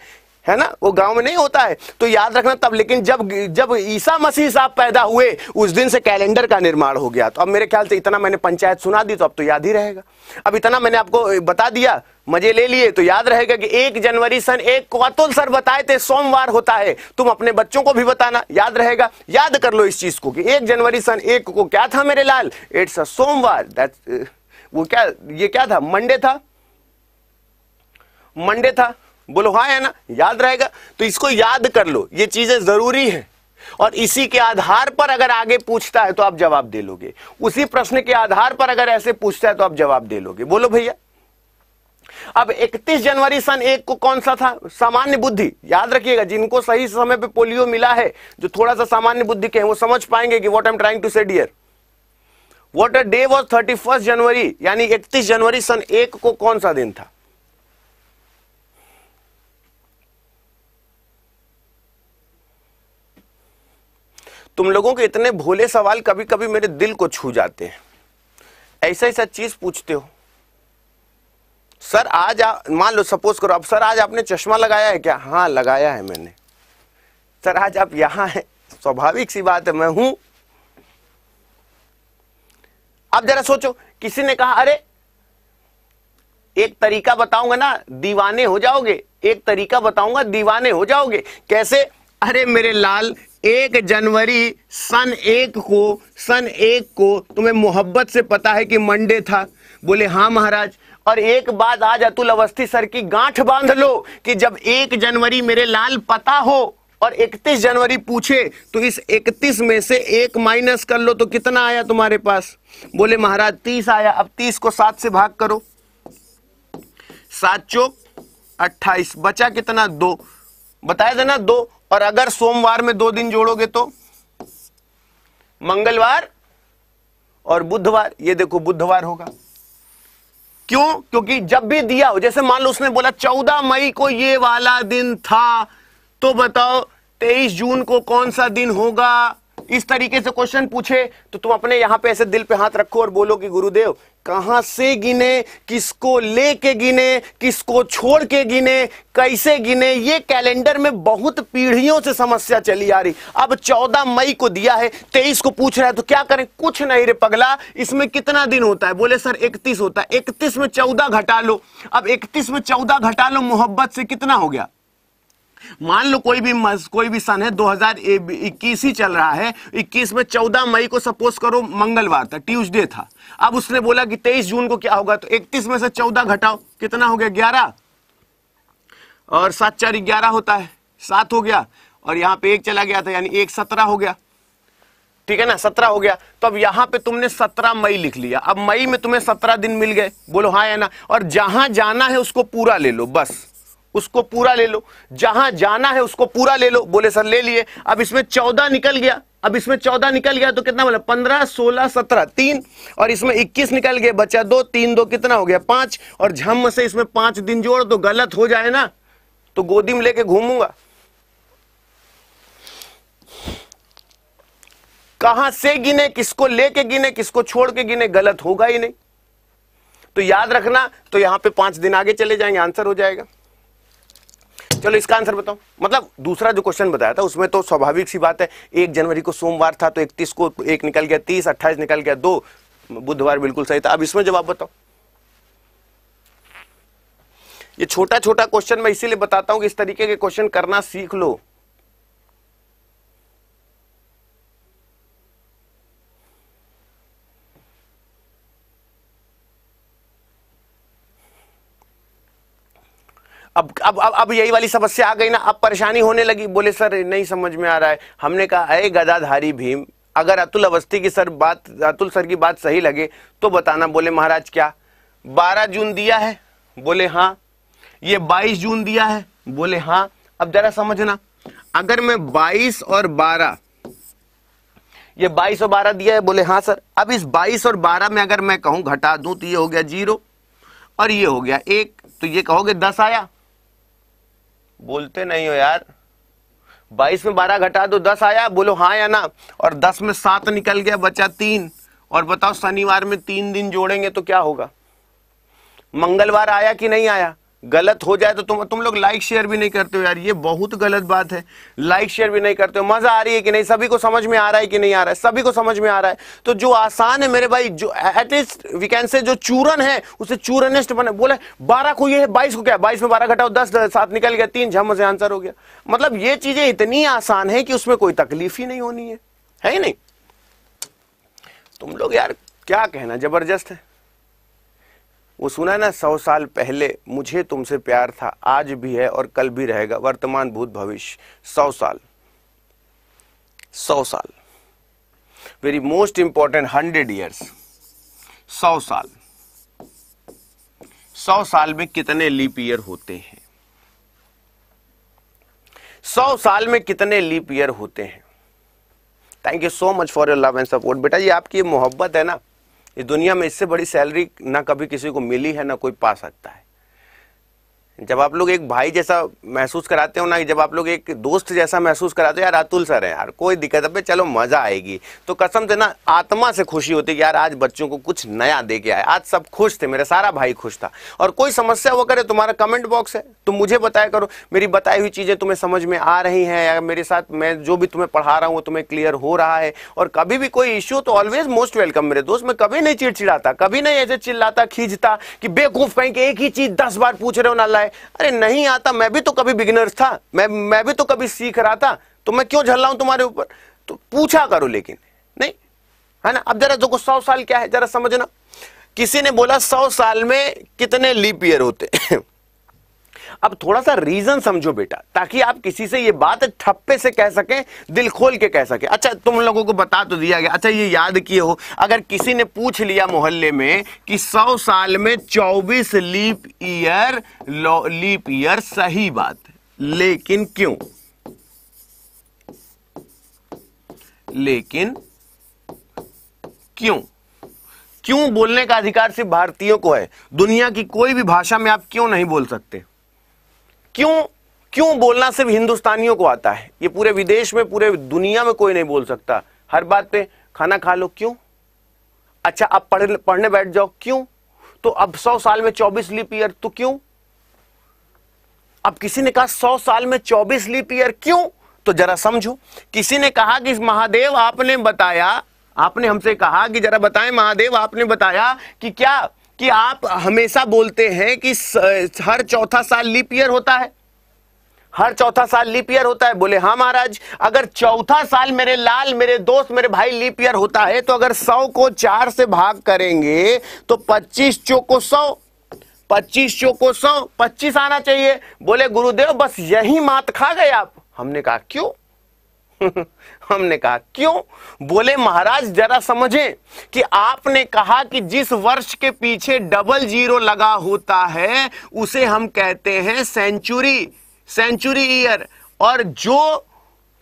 है ना वो गांव में नहीं होता है तो याद रखना तब लेकिन जब जब ईसा मसीह साहब पैदा हुए उस दिन से कैलेंडर का निर्माण हो गया तो अब मेरे ख्याल से इतना मैंने पंचायत सुना दी तो अब तो याद ही रहेगा अब इतना मैंने आपको बता दिया मजे ले लिए तो याद रहेगा कि एक जनवरी सन एक को अतुल सर बताए थे सोमवार होता है तुम अपने बच्चों को भी बताना याद रहेगा याद कर लो इस चीज को कि एक जनवरी सन एक को क्या था मेरे लाल इट्स अ सोमवार दैट uh, वो क्या ये क्या था मंडे था मंडे था बोलो हाँ है ना याद रहेगा तो इसको याद कर लो ये चीजें जरूरी है और इसी के आधार पर अगर आगे पूछता है तो आप जवाब दे लोगे उसी प्रश्न के आधार पर अगर ऐसे पूछता है तो आप जवाब दे लोगे बोलो भैया अब 31 जनवरी सन एक को कौन सा था सामान्य बुद्धि याद रखिएगा जिनको सही समय पे पोलियो मिला है जो थोड़ा सा सामान्य बुद्धि के हैं वो समझ पाएंगे कि what I am trying to say dear what a day was 31 January यानी 31 जनवरी सन एक को कौन सा दिन था तुम लोगों के इतने भोले सवाल कभी कभी मेरे दिल को छू जाते हैं ऐसा ऐसा चीज पूछते हो सर आज मान लो सपोज करो अब सर आज आपने चश्मा लगाया है क्या हाँ लगाया है मैंने सर आज आप यहां हैं स्वाभाविक सी बात है मैं हूं आप जरा सोचो किसी ने कहा अरे एक तरीका बताऊंगा ना दीवाने हो जाओगे एक तरीका बताऊंगा दीवाने हो जाओगे कैसे अरे मेरे लाल एक जनवरी सन एक को सन एक को तुम्हें मोहब्बत से पता है कि मंडे था बोले हाँ महाराज और एक बात आज अतुल अवस्थी सर की गांठ बांध लो कि जब एक जनवरी मेरे लाल पता हो और 31 जनवरी पूछे तो इस 31 में से एक माइनस कर लो तो कितना आया तुम्हारे पास बोले महाराज 30 आया अब 30 को सात से भाग करो सात चौक 28 बचा कितना दो बताया था ना दो और अगर सोमवार में दो दिन जोड़ोगे तो मंगलवार और बुधवार ये देखो बुधवार होगा क्यों क्योंकि जब भी दिया हो जैसे मान लो उसने बोला चौदह मई को ये वाला दिन था तो बताओ तेईस जून को कौन सा दिन होगा इस तरीके से क्वेश्चन पूछे तो तुम अपने यहां पे ऐसे दिल पे हाथ रखो और बोलो कि गुरुदेव कहां से गिने किसको ले के गिने किसको छोड़ के गिने कैसे गिने ये कैलेंडर में बहुत पीढ़ियों से समस्या चली आ रही अब 14 मई को दिया है 23 को पूछ रहा है तो क्या करें कुछ नहीं रे पगला इसमें कितना दिन होता है बोले सर 31 होता है 31 में 14 घटा लो अब 31 में 14 घटा लो मोहब्बत से कितना हो गया मान लो कोई भी कोई भी सन है 2021 ही चल रहा है 21 में 14 मई को सपोज करो मंगलवार था ट्यूसडे था अब उसने बोला कि 23 जून को क्या होगा तो 31 में से 14 घटाओ कितना हो गया 11 और सात चार ग्यारह होता है सात हो गया और यहां पे एक चला गया था यानी एक सत्रह हो गया ठीक है ना सत्रह हो गया तो अब यहां पे तुमने सत्रह मई लिख लिया अब मई में तुम्हें सत्रह दिन मिल गए बोलो हाँ या ना और जहां जाना है उसको पूरा ले लो बस उसको पूरा ले लो जहां जाना है उसको पूरा ले लो बोले सर ले लिए अब इसमें चौदह निकल गया अब इसमें चौदह निकल गया तो कितना बोला पंद्रह सोलह सत्रह तीन और इसमें इक्कीस निकल गया बचा दो तीन दो कितना हो गया पांच और झम से इसमें पांच दिन जोड़ दो गलत हो जाए ना तो गोदी में लेके घूमूंगा कहां से गिने किसको लेके गिने किसको छोड़ के गिने गलत होगा ही नहीं तो याद रखना तो यहां पे पांच दिन आगे चले जाएंगे आंसर हो जाएगा चलो इसका आंसर बताओ मतलब दूसरा जो क्वेश्चन बताया था उसमें तो स्वाभाविक सी बात है एक जनवरी को सोमवार था तो इकतीस को एक निकल गया तीस अट्ठाईस निकल गया दो बुधवार बिल्कुल सही था अब इसमें जवाब बताओ ये छोटा छोटा क्वेश्चन मैं इसीलिए बताता हूं कि इस तरीके के क्वेश्चन करना सीख लो अब अब अब, अब यही वाली समस्या आ गई ना अब परेशानी होने लगी बोले सर नहीं समझ में आ रहा है हमने कहा अरे गदाधारी भीम अगर अतुल अवस्थी की सर बात अतुल सर की बात सही लगे तो बताना बोले महाराज क्या बारह जून दिया है बोले हाँ ये बाईस जून दिया है बोले हाँ अब जरा समझना अगर मैं बाईस और बारह ये बाईस और बारह दिया है बोले हाँ सर अब इस बाईस और बारह में अगर मैं कहूं घटा दू तो ये हो गया जीरो और ये हो गया एक तो ये कहोगे दस आया बोलते नहीं हो यार बाईस में बारह घटा दो दस आया बोलो हाँ या ना और दस में सात निकल गया बचा तीन और बताओ शनिवार में तीन दिन जोड़ेंगे तो क्या होगा मंगलवार आया कि नहीं आया गलत हो जाए तो तुम तुम लोग लाइक शेयर भी नहीं करते हो यार ये बहुत गलत बात है लाइक शेयर भी नहीं करते हो मजा आ रही है कि नहीं सभी को समझ में आ रहा है कि नहीं आ रहा है सभी को समझ में आ रहा है तो जो आसान है मेरे भाई जो एटलीस्ट वी कैन से जो चूरन है उसे चूरनिस्ट बने बोले बारह को ये है बाईस को क्या बाईस में बारह घटाओ दस सात निकल गया तीन झम से आंसर हो गया मतलब ये चीजें इतनी आसान है कि उसमें कोई तकलीफ ही नहीं होनी है है ही नहीं तुम लोग यार क्या कहना जबरदस्त है वो सुना ना सौ साल पहले मुझे तुमसे प्यार था आज भी है और कल भी रहेगा वर्तमान भूत भविष्य सौ साल सौ साल very most important hundred years सौ साल सौ साल में कितने लीप ईयर होते हैं सौ साल में कितने लीप ईयर होते हैं thank you so much for your love and support बेटा ये आपकी मोहब्बत है ना इस दुनिया में इससे बड़ी सैलरी ना कभी किसी को मिली है ना कोई पा सकता है जब आप लोग एक भाई जैसा महसूस कराते हो ना जब आप लोग एक दोस्त जैसा महसूस कराते हो यार अतुल सर है यार कोई दिक्कत अब चलो मज़ा आएगी तो कसम से ना आत्मा से खुशी होती है यार आज बच्चों को कुछ नया दे के आए आज सब खुश थे मेरा सारा भाई खुश था और कोई समस्या वो करे तुम्हारा कमेंट बॉक्स है तुम मुझे बताया करो मेरी बताई हुई चीज़ें तुम्हें समझ में आ रही हैं या मेरे साथ मैं जो भी तुम्हें पढ़ा रहा हूँ वो तुम्हें क्लियर हो रहा है और कभी भी कोई इश्यू तो ऑलवेज मोस्ट वेलकम मेरे दोस्त मैं कभी नहीं चिड़चिड़ाता कभी नहीं ऐसे चिल्लाता खींचता कि बेवकूफ़ कहीं कि एक ही चीज़ दस बार पूछ रहे हो ना है अरे नहीं आता मैं भी तो कभी बिगिनर्स था मैं मैं भी तो कभी सीख रहा था तो मैं क्यों झल रहा हूं तुम्हारे ऊपर तो पूछा करो लेकिन नहीं है ना अब जरा देखो सौ साल क्या है जरा समझना किसी ने बोला सौ साल में कितने लीप ईयर होते अब थोड़ा सा रीजन समझो बेटा ताकि आप किसी से ये बात ठप्पे से कह सके दिल खोल के कह सके अच्छा तुम लोगों को बता तो दिया गया अच्छा ये याद किए हो अगर किसी ने पूछ लिया मोहल्ले में कि सौ साल में चौबीस लीप ईयर लीप ईयर सही बात लेकिन क्यों लेकिन क्यों क्यों बोलने का अधिकार सिर्फ भारतीयों को है दुनिया की कोई भी भाषा में आप क्यों नहीं बोल सकते क्यों क्यों बोलना सिर्फ हिंदुस्तानियों को आता है ये पूरे विदेश में पूरे दुनिया में कोई नहीं बोल सकता हर बात पे खाना खा लो क्यों अच्छा आप पढ़ पढ़ने बैठ जाओ क्यों तो अब सौ साल में चौबीस लीप ईयर तो क्यों अब किसी ने कहा सौ साल में चौबीस लीप ईयर क्यों तो जरा समझो किसी ने कहा कि महादेव आपने बताया आपने हमसे कहा कि जरा बताएं महादेव आपने बताया कि क्या कि आप हमेशा बोलते हैं कि हर चौथा साल लीप ईयर होता है हर चौथा साल लीप ईयर होता है बोले हाँ महाराज अगर चौथा साल मेरे लाल मेरे दोस्त मेरे भाई लीप ईयर होता है तो अगर सौ को चार से भाग करेंगे तो पच्चीस चौको सौ पच्चीस चौको सौ पच्चीस आना चाहिए बोले गुरुदेव बस यही मात खा गए आप हमने कहा क्यों हमने कहा क्यों बोले महाराज जरा समझें कि आपने कहा कि जिस वर्ष के पीछे डबल जीरो लगा होता है उसे हम कहते हैं सेंचुरी सेंचुरी ईयर और जो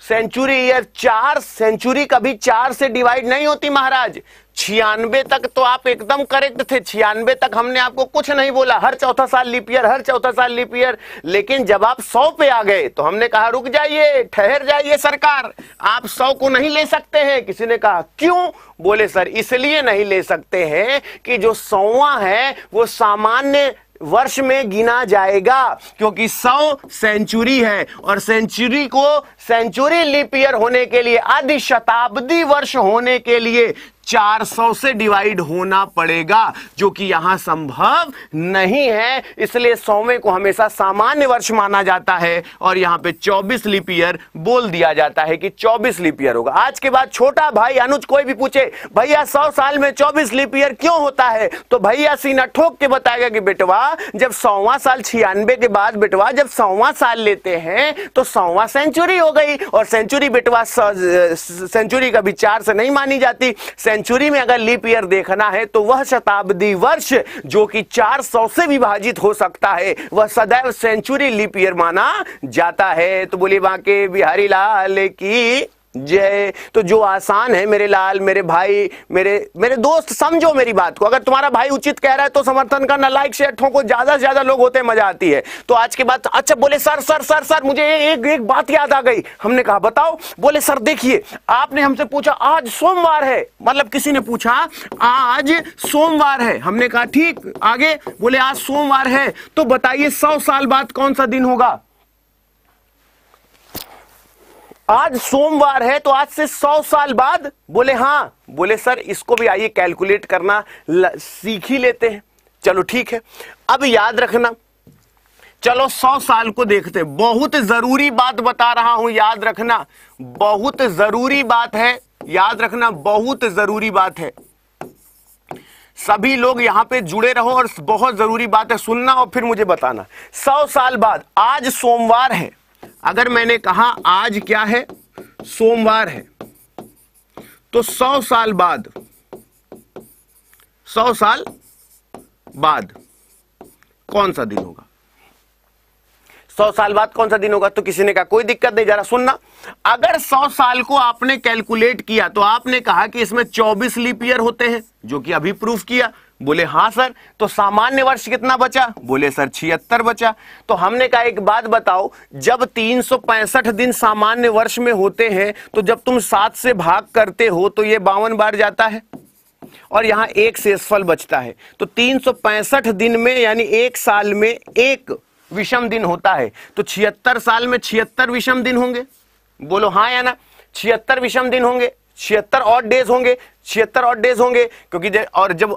सेंचुरी ईयर चार सेंचुरी कभी चार से डिवाइड नहीं होती महाराज छियानवे तक तो आप एकदम करेक्ट थे छियानवे तक हमने आपको कुछ नहीं बोला हर चौथा साल लिपियर हर चौथा साल लिपियर लेकिन जब आप सौ पे आ गए तो हमने कहा रुक जाइए ठहर जाइए सरकार आप सौ को नहीं ले सकते हैं किसी ने कहा क्यों बोले सर इसलिए नहीं ले सकते हैं कि जो सौवा है वो सामान्य वर्ष में गिना जाएगा क्योंकि सौ सेंचुरी है और सेंचुरी को सेंचुरी लिपियर होने के लिए आदि शताब्दी वर्ष होने के लिए 400 से डिवाइड होना पड़ेगा जो कि यहां संभव नहीं है इसलिए सौवें को हमेशा सामान्य वर्ष माना जाता है और यहां पे 24 लिपियर बोल दिया जाता है कि 24 लिपियर होगा आज के बाद छोटा भाई अनुज कोई भी पूछे भैया 100 साल में 24 लिपियर क्यों होता है तो भैया सीना ठोक के बताएगा कि बेटवा जब सौवा साल छियानवे के बाद बेटवा जब सौवा साल लेते हैं तो सौवा सेंचुरी हो गई और सेंचुरी बेटवा सेंचुरी कभी चार से नहीं मानी जाती सेंचुरी में अगर लीप ईयर देखना है तो वह शताब्दी वर्ष जो कि 400 से विभाजित हो सकता है वह सदैव सेंचुरी लीप ईयर माना जाता है तो बोलिए बाकी बिहारी लाल की जय तो जो आसान है मेरे लाल मेरे भाई मेरे मेरे दोस्त समझो मेरी बात को अगर तुम्हारा भाई उचित कह रहा है तो समर्थन करना लाइक शेयर को ज्यादा से ज्यादा लोग होते मजा आती है तो आज के बाद अच्छा बोले सर सर सर सर मुझे एक एक बात याद आ गई हमने कहा बताओ बोले सर देखिए आपने हमसे पूछा आज सोमवार है मतलब किसी ने पूछा आज सोमवार है हमने कहा ठीक आगे बोले आज सोमवार है तो बताइए सौ साल बाद कौन सा दिन होगा आज सोमवार है तो आज से सौ साल बाद बोले हाँ बोले सर इसको भी आइए कैलकुलेट करना सीख ही लेते हैं चलो ठीक है अब याद रखना चलो सौ साल को देखते बहुत जरूरी बात बता रहा हूं याद रखना बहुत जरूरी बात है याद रखना बहुत जरूरी बात है सभी लोग यहां पे जुड़े रहो और बहुत जरूरी बात है सुनना और फिर मुझे बताना सौ साल बाद आज सोमवार है अगर मैंने कहा आज क्या है सोमवार है तो सौ साल बाद सौ साल बाद कौन सा दिन होगा सौ साल बाद कौन सा दिन होगा तो किसी ने कहा कोई दिक्कत नहीं जरा सुनना अगर सौ साल को आपने कैलकुलेट किया तो आपने कहा कि इसमें चौबीस लीप ईयर होते हैं जो कि अभी प्रूफ किया बोले हाँ सर तो सामान्य वर्ष कितना बचा बोले सर छिहत्तर बचा तो हमने कहा एक बात बताओ जब 365 दिन सामान्य वर्ष में होते हैं तो जब तुम सात से भाग करते हो तो ये बावन बार जाता है और यहां एक शेषफल बचता है तो पैंसठ दिन में यानी एक साल में एक विषम दिन होता है तो छिहत्तर साल में छिहत्तर विषम दिन होंगे बोलो हाँ या ना छिहत्तर विषम दिन होंगे छिहत्तर और डेज होंगे छिहत्तर और डेज होंगे क्योंकि और जब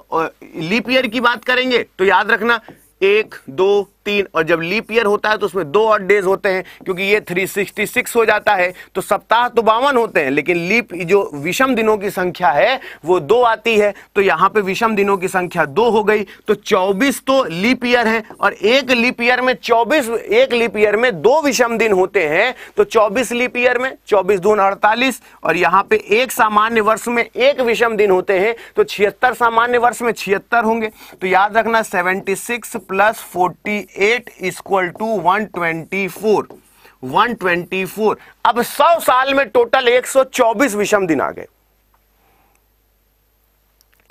लीप ईयर की बात करेंगे तो याद रखना एक दो तीन और जब लीप ईयर होता है तो उसमें दो और डेज होते हैं क्योंकि ये 366 हो जाता है तो सप्ताह तो बावन होते हैं लेकिन लीप जो विषम दिनों की संख्या है वो दो आती है तो यहाँ पे विषम दिनों की संख्या दो हो गई तो चौबीस तो लीप ईयर है और एक लीप ईयर में चौबीस एक लीप ईयर में दो विषम दिन होते हैं तो चौबीस लीप ईयर में चौबीस दून अड़तालीस और यहाँ पे एक सामान्य वर्ष में एक विषम दिन होते हैं तो छिहत्तर सामान्य वर्ष में छिहत्तर होंगे तो याद रखना seventy six plus forty eight equal to one twenty four one twenty four अब सौ साल में टोटल एक सौ चौबीस विषम दिन आ गए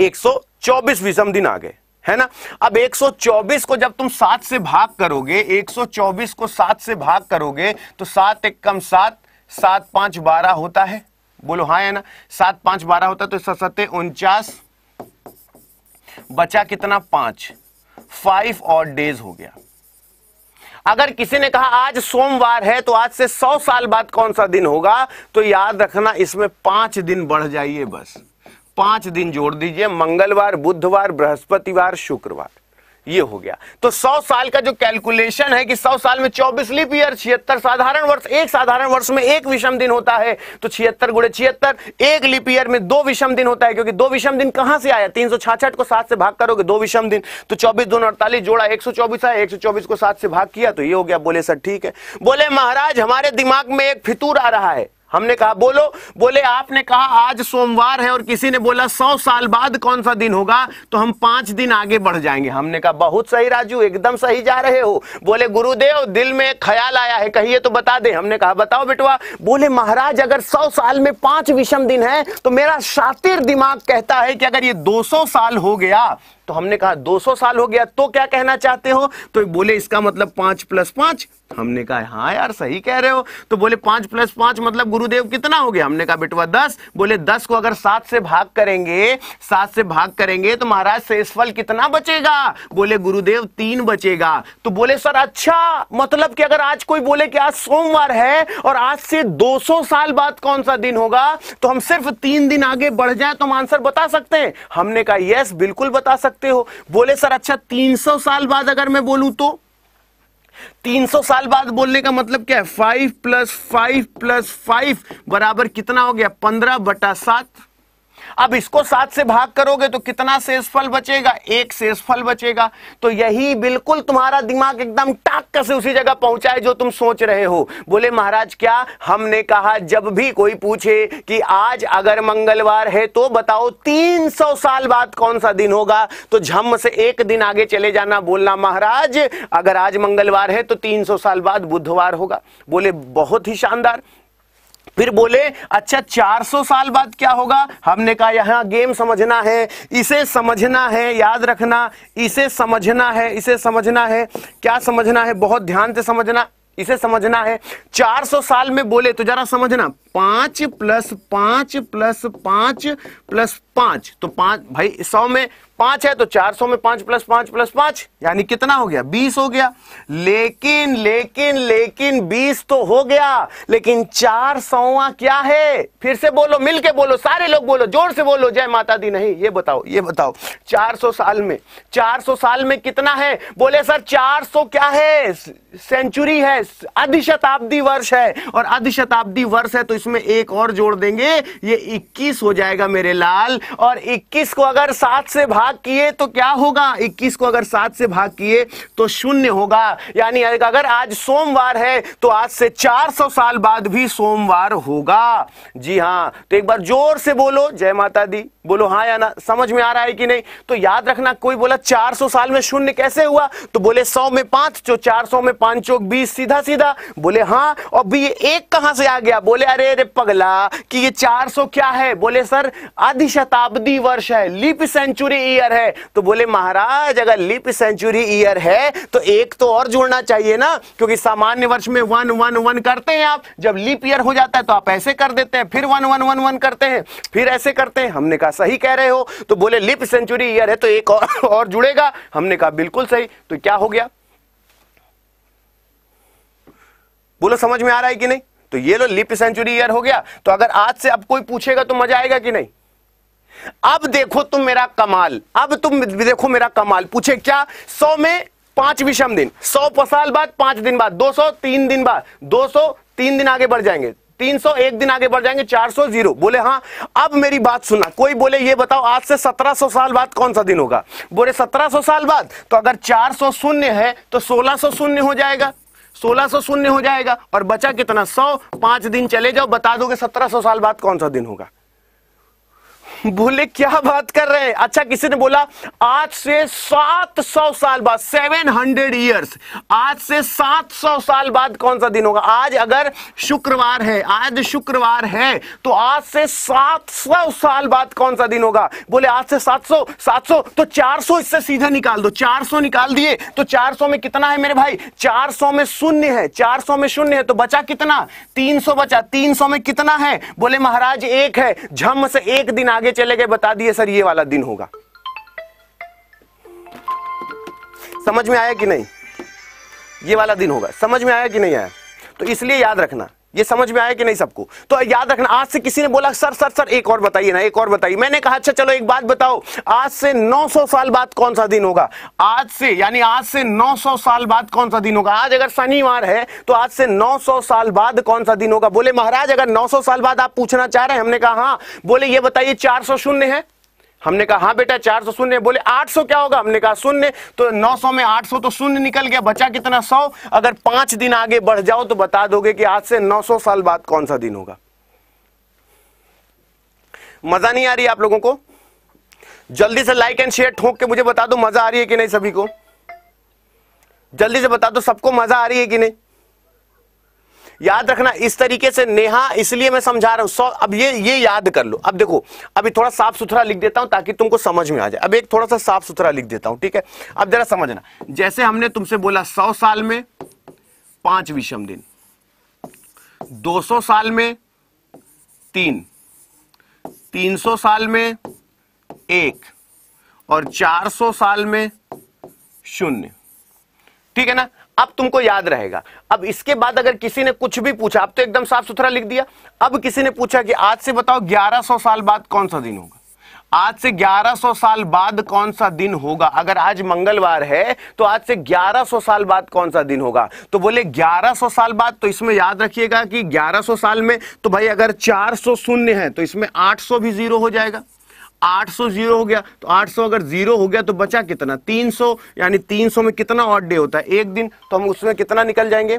एक सौ चौबीस विषम दिन आ गए है ना अब 124 को जब तुम सात से भाग करोगे 124 को सात से भाग करोगे तो सात एक कम सात सात पांच बारह होता है बोलो हाँ है ना सात पांच बारह होता है तो सत्य उनचास बचा कितना पांच फाइव और डेज हो गया अगर किसी ने कहा आज सोमवार है तो आज से सौ साल बाद कौन सा दिन होगा तो याद रखना इसमें पांच दिन बढ़ जाइए बस पांच दिन जोड़ दीजिए मंगलवार बुधवार बृहस्पतिवार शुक्रवार ये हो गया तो 100 साल का जो कैलकुलेशन है कि 100 साल में 24 लीप ईयर छिहत्तर साधारण वर्ष एक साधारण वर्ष में एक विषम दिन होता है तो छिहत्तर गुड़े छिहत्तर एक लीप ईयर में दो विषम दिन होता है क्योंकि दो विषम दिन कहां से आया तीन को सात से भाग करोगे दो विषम दिन तो चौबीस दोनों अड़तालीस जोड़ा एक आया एक को सात से भाग किया तो ये हो गया बोले सर ठीक है बोले महाराज हमारे दिमाग में एक फितूर आ रहा है हमने कहा बोलो बोले आपने कहा आज सोमवार है और किसी ने बोला सौ साल बाद कौन सा दिन होगा तो हम पांच दिन आगे बढ़ जाएंगे हमने कहा बहुत सही राजू एकदम सही जा रहे हो बोले गुरुदेव दिल में ख्याल आया है कहिए तो बता दे हमने कहा बताओ बेटवा बोले महाराज अगर सौ साल में पांच विषम दिन है तो मेरा शातिर दिमाग कहता है कि अगर ये दो साल हो गया तो हमने कहा 200 साल हो गया तो क्या कहना चाहते हो तो बोले इसका मतलब पांच प्लस पांच हमने कहा हाँ यार सही कह रहे हो तो बोले पांच प्लस पांच मतलब गुरुदेव कितना हो गया हमने कहा बेटवा दस बोले दस को अगर सात से भाग करेंगे सात से भाग करेंगे तो महाराज शेषफल कितना बचेगा बोले गुरुदेव तीन बचेगा तो बोले सर अच्छा मतलब कि अगर आज कोई बोले कि आज सोमवार है और आज से 200 साल बाद कौन सा दिन होगा तो हम सिर्फ तीन दिन आगे बढ़ जाए तो हम आंसर बता सकते हैं हमने कहा यस बिल्कुल बता सकते हो बोले सर अच्छा तीन साल बाद अगर मैं बोलू तो 300 साल बाद बोलने का मतलब क्या है five plus five plus five बराबर कितना हो गया पंद्रह बटा सात अब इसको सात से भाग करोगे तो कितना शेषफल बचेगा एक शेषफल बचेगा तो यही बिल्कुल तुम्हारा दिमाग एकदम टाक से उसी जगह पहुंचा है जो तुम सोच रहे हो बोले महाराज क्या हमने कहा जब भी कोई पूछे कि आज अगर मंगलवार है तो बताओ 300 साल बाद कौन सा दिन होगा तो झम से एक दिन आगे चले जाना बोलना महाराज अगर आज मंगलवार है तो सौ साल बाद बुधवार होगा बोले बहुत ही शानदार फिर बोले अच्छा 400 साल बाद क्या होगा हमने कहा यहां गेम समझना है इसे समझना है याद रखना इसे समझना है इसे समझना है क्या समझना है बहुत ध्यान से समझना इसे समझना है 400 साल में बोले तो जरा समझना पांच प्लस पांच प्लस पांच प्लस पांच तो पांच भाई सौ में पांच है तो चार सौ में पांच प्लस पांच प्लस पांच यानी कितना हो गया बीस हो गया लेकिन लेकिन लेकिन बीस तो हो गया लेकिन चार सौवा क्या है फिर से बोलो मिलके बोलो सारे लोग बोलो जोर से बोलो जय माता दी नहीं ये बताओ ये बताओ चार सौ साल में चार सौ साल में कितना है बोले सर चार सौ क्या है सेंचुरी है अधिशताब्दी वर्ष है और अधिशताब्दी वर्ष है तो इसमें एक और जोड़ देंगे ये इक्कीस हो जाएगा मेरे लाल और 21 को अगर 7 से भाग किए तो क्या होगा 21 को अगर 7 से भाग किए तो शून्य होगा यानी अगर आज सोमवार है तो आज से 400 साल बाद भी सोमवार होगा जी हाँ तो एक बार जोर से बोलो जय माता दी बोलो हाँ या ना समझ में आ रहा है कि नहीं तो याद रखना कोई बोला 400 साल में शून्य कैसे हुआ तो बोले 100 में पांच जो 400 में पांच चौक बीस सीधा सीधा बोले हाँ और भी ये एक कहां से आ गया बोले अरे अरे पगला कि ये 400 क्या है बोले सर आधी शताब्दी वर्ष है लीप सेंचुरी ईयर है तो बोले महाराज अगर लीप सेंचुरी ईयर है तो एक तो और जोड़ना चाहिए ना क्योंकि सामान्य वर्ष में वन वन वन करते हैं आप जब लीप ईयर हो जाता है तो आप ऐसे कर देते हैं फिर वन वन वन वन करते हैं फिर ऐसे करते हैं हमने कहा सही कह रहे हो तो बोले लिप सेंचुरी ईयर है तो एक और, और जुड़ेगा हमने कहा बिल्कुल सही तो क्या हो गया बोलो समझ में आ रहा है कि नहीं तो ये लो लिप सेंचुरी ईयर हो गया तो अगर आज से अब कोई पूछेगा तो मजा आएगा कि नहीं अब देखो तुम मेरा कमाल अब तुम देखो मेरा कमाल पूछे क्या सौ में पांच विषम दिन सौ साल बाद पांच दिन बाद दो सौ तीन दिन बाद दो सौ तीन दिन आगे बढ़ जाएंगे तीन सौ एक दिन आगे बढ़ जाएंगे चार सौ जीरो बोले हाँ अब मेरी बात सुना कोई बोले ये बताओ आज से सत्रह सौ साल बाद कौन सा दिन होगा बोले सत्रह सौ साल बाद तो अगर चार सौ शून्य है तो सोलह सौ शून्य हो जाएगा सोलह सौ शून्य हो जाएगा और बचा कितना सौ पांच दिन चले जाओ बता दोगे सत्रह सौ साल बाद कौन सा दिन होगा बोले क्या बात कर रहे हैं अच्छा किसी ने बोला आज से 700 साल बाद 700 हंड्रेड ईयर्स आज से 700 साल बाद कौन सा दिन होगा आज अगर शुक्रवार है आज शुक्रवार है तो आज से 700 साल बाद कौन सा दिन होगा बोले आज से 700 700 तो 400 इससे सीधा निकाल दो 400 निकाल दिए तो 400 में कितना है मेरे भाई चार में शून्य है चार में शून्य है तो बचा कितना तीन बचा तीन में कितना है बोले महाराज एक है झम से एक दिन आगे चले गए बता दिए सर ये वाला दिन होगा समझ में आया कि नहीं ये वाला दिन होगा समझ में आया कि नहीं आया तो इसलिए याद रखना ये समझ में आया कि नहीं सबको तो याद रखना आज से किसी ने बोला सर सर सर एक और बताइए ना एक और बताइए मैंने कहा अच्छा चलो एक बात बताओ आज से 900 साल बाद कौन सा दिन होगा आज से यानी आज से 900 साल बाद कौन सा दिन होगा आज अगर शनिवार है तो आज से 900 साल बाद कौन सा दिन होगा बोले महाराज अगर नौ साल बाद आप पूछना चाह रहे हैं हमने कहा हाँ बोले ये बताइए चार शून्य है हमने कहा हाँ बेटा चार सौ शून्य बोले आठ सौ क्या होगा हमने कहा शून्य तो नौ सौ में आठ सौ तो शून्य निकल गया बचा कितना सौ अगर पांच दिन आगे बढ़ जाओ तो बता दोगे कि आज से नौ सौ साल बाद कौन सा दिन होगा मजा नहीं आ रही आप लोगों को जल्दी से लाइक एंड शेयर ठोक के मुझे बता दो मजा आ रही है कि नहीं सभी को जल्दी से बता दो सबको मजा आ रही है कि नहीं याद रखना इस तरीके से नेहा इसलिए मैं समझा रहा हूं सौ अब ये ये याद कर लो अब देखो अभी थोड़ा साफ सुथरा लिख देता हूं ताकि तुमको समझ में आ जाए अब एक थोड़ा सा साफ सुथरा लिख देता हूं ठीक है अब जरा समझना जैसे हमने तुमसे बोला सौ साल में पांच विषम दिन सौ साल में तीन सौ साल में एक और सौ साल में शून्य ठीक है ना अब तुमको याद रहेगा अब इसके बाद अगर किसी ने कुछ भी पूछा अब तो एकदम साफ सुथरा लिख दिया अब किसी ने पूछा कि आज से बताओ 1100 साल बाद कौन सा दिन होगा आज से 1100 साल बाद कौन सा दिन होगा अगर आज मंगलवार है तो आज से 1100 साल बाद कौन सा दिन होगा तो बोले 1100 साल बाद तो इसमें याद रखिएगा कि 1100 साल में तो भाई अगर 400 शून्य है तो इसमें 800 भी जीरो हो जाएगा 800 जीरो हो गया तो 800 अगर जीरो हो गया तो बचा कितना 300 यानी 300 में कितना ऑट डे होता है एक दिन तो हम उसमें कितना निकल जाएंगे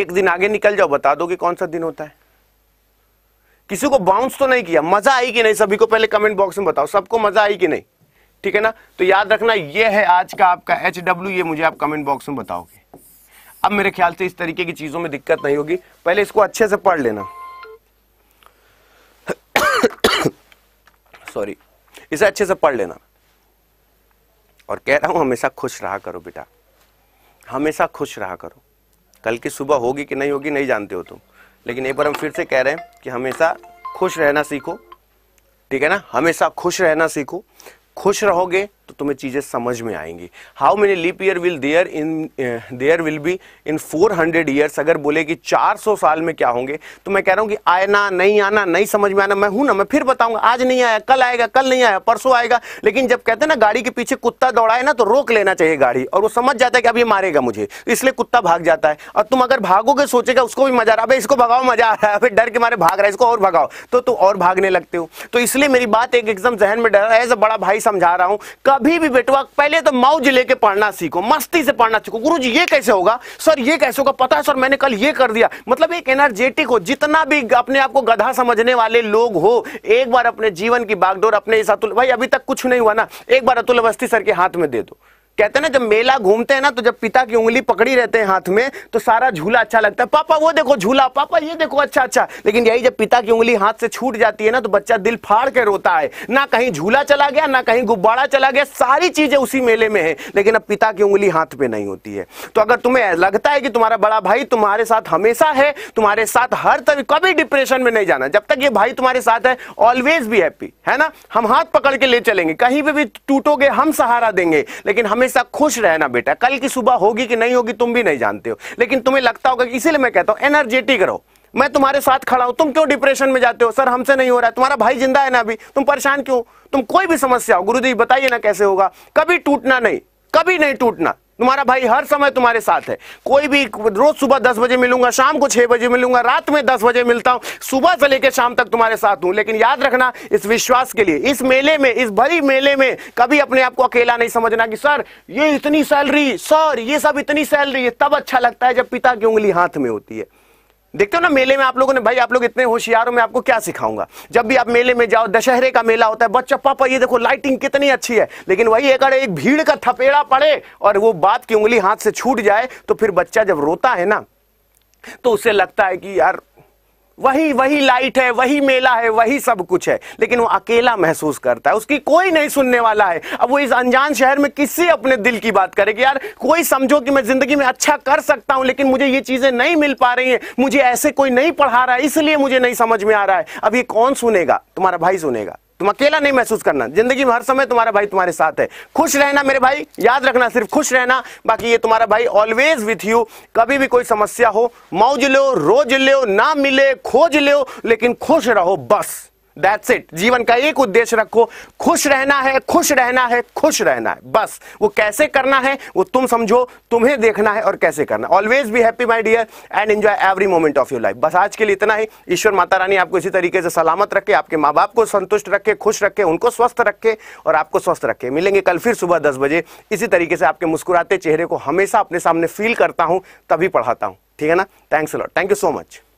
एक दिन आगे निकल जाओ बता दो कि कौन सा दिन होता है किसी को बाउंस तो नहीं किया मजा आई कि नहीं सभी को पहले कमेंट बॉक्स में बताओ सबको मजा आई कि नहीं ठीक है ना तो याद रखना यह है आज का आपका एच डब्ल्यू ये मुझे आप कमेंट बॉक्स में बताओगे अब मेरे ख्याल से इस तरीके की चीज़ों में दिक्कत नहीं होगी पहले इसको अच्छे से पढ़ लेना सॉरी इसे अच्छे से पढ़ लेना और कह रहा हूं हमेशा खुश रहा करो बेटा हमेशा खुश रहा करो कल की सुबह होगी कि नहीं होगी नहीं जानते हो तुम लेकिन एक बार हम फिर से कह रहे हैं कि हमेशा खुश रहना सीखो ठीक है ना हमेशा खुश रहना सीखो खुश रहोगे तो तुम्हें चीज़ें समझ में आएंगी how many leap year will there in there will be in 400 years अगर बोले कि 400 साल में क्या होंगे तो मैं कह रहा हूं कि आना नहीं आना नहीं समझ में आना मैं हूं ना मैं फिर बताऊंगा आज नहीं आया कल आएगा कल नहीं आया परसों आएगा लेकिन जब कहते हैं ना गाड़ी के पीछे कुत्ता दौड़ाए ना तो रोक लेना चाहिए गाड़ी और वो समझ जाता है कि अब ये मारेगा मुझे तो इसलिए कुत्ता भाग जाता है और तुम अगर भागोगे सोचेगा उसको भी मजा आ रहा है इसको भगाओ मजा आ रहा है फिर डर के मारे भाग रहा है इसको और भगाओ तो तुम और भागने लगते हो तो इसलिए मेरी बात एक एग्जाम जहन में डर एज अ बड़ा भाई समझा रहा हूं अभी भी बेटवा पहले तो माउज लेके पढ़ना सीखो मस्ती से पढ़ना सीखो गुरु जी ये कैसे होगा सर ये कैसे होगा पता है सर मैंने कल ये कर दिया मतलब एक एनर्जेटिक हो जितना भी अपने आप को गधा समझने वाले लोग हो एक बार अपने जीवन की बागडोर अपने इस अतुल भाई अभी तक कुछ नहीं हुआ ना एक बार अतुल अवस्थी सर के हाथ में दे दो कहते हैं ना जब मेला घूमते हैं ना तो जब पिता की उंगली पकड़ी रहते हैं हाथ में तो सारा झूला अच्छा लगता है पापा वो देखो झूला पापा ये देखो अच्छा अच्छा लेकिन यही जब पिता की उंगली हाथ से छूट जाती है ना तो बच्चा दिल फाड़ के रोता है ना कहीं झूला चला गया ना कहीं गुब्बारा चला गया सारी चीजें उसी मेले में है लेकिन अब पिता की उंगली हाथ पे नहीं होती है तो अगर तुम्हें लगता है कि तुम्हारा बड़ा भाई तुम्हारे साथ हमेशा है तुम्हारे साथ हर तभी कभी डिप्रेशन में नहीं जाना जब तक ये भाई तुम्हारे साथ है ऑलवेज भी हैप्पी है ना हम हाथ पकड़ के ले चलेंगे कहीं पर भी टूटोगे हम सहारा देंगे लेकिन हम हमेशा खुश रहना बेटा कल की सुबह होगी कि नहीं होगी तुम भी नहीं जानते हो लेकिन तुम्हें लगता होगा इसीलिए मैं कहता हूं एनर्जेटिक रहो मैं तुम्हारे साथ खड़ा हूं तुम क्यों डिप्रेशन में जाते हो सर हमसे नहीं हो रहा है तुम्हारा भाई जिंदा है ना अभी तुम परेशान क्यों तुम कोई भी समस्या हो गुरुदेव बताइए ना कैसे होगा कभी टूटना नहीं कभी नहीं टूटना तुम्हारा भाई हर समय तुम्हारे साथ है कोई भी रोज सुबह दस बजे मिलूंगा शाम को छह बजे मिलूंगा रात में दस बजे मिलता हूं सुबह से लेकर शाम तक तुम्हारे साथ हूं लेकिन याद रखना इस विश्वास के लिए इस मेले में इस भरी मेले में कभी अपने आप को अकेला नहीं समझना कि सर ये इतनी सैलरी सर ये सब इतनी सैलरी है तब अच्छा लगता है जब पिता की उंगली हाथ में होती है देखते हो ना मेले में आप लोगों ने भाई आप लोग इतने होशियार हो मैं आपको क्या सिखाऊंगा जब भी आप मेले में जाओ दशहरे का मेला होता है बच्चा पापा ये देखो लाइटिंग कितनी अच्छी है लेकिन वही एक अगर एक भीड़ का थपेड़ा पड़े और वो बात की उंगली हाथ से छूट जाए तो फिर बच्चा जब रोता है ना तो उसे लगता है कि यार वही वही लाइट है वही मेला है वही सब कुछ है लेकिन वो अकेला महसूस करता है उसकी कोई नहीं सुनने वाला है अब वो इस अनजान शहर में किससे अपने दिल की बात करेगी यार कोई समझो कि मैं जिंदगी में अच्छा कर सकता हूं लेकिन मुझे ये चीजें नहीं मिल पा रही हैं मुझे ऐसे कोई नहीं पढ़ा रहा है इसलिए मुझे नहीं समझ में आ रहा है अब ये कौन सुनेगा तुम्हारा भाई सुनेगा तुम अकेला नहीं महसूस करना जिंदगी में हर समय तुम्हारा भाई तुम्हारे साथ है खुश रहना मेरे भाई याद रखना सिर्फ खुश रहना बाकी ये तुम्हारा भाई ऑलवेज विथ यू कभी भी कोई समस्या हो मौज लो रोज लो ना मिले खोज लो लेकिन खुश रहो बस दैट्स इट जीवन का एक उद्देश्य रखो खुश रहना है खुश रहना है खुश रहना है बस वो कैसे करना है वो तुम समझो तुम्हें देखना है और कैसे करना always be happy my dear and enjoy every moment of your life बस आज के लिए इतना ही ईश्वर माता रानी आपको इसी तरीके से सलामत रखे आपके माँ बाप को संतुष्ट रखे खुश रखे उनको स्वस्थ रखे और आपको स्वस्थ रखे मिलेंगे कल फिर सुबह दस बजे इसी तरीके से आपके मुस्कुराते चेहरे को हमेशा अपने सामने फील करता हूँ तभी पढ़ाता हूँ ठीक है ना thanks lot thank you so much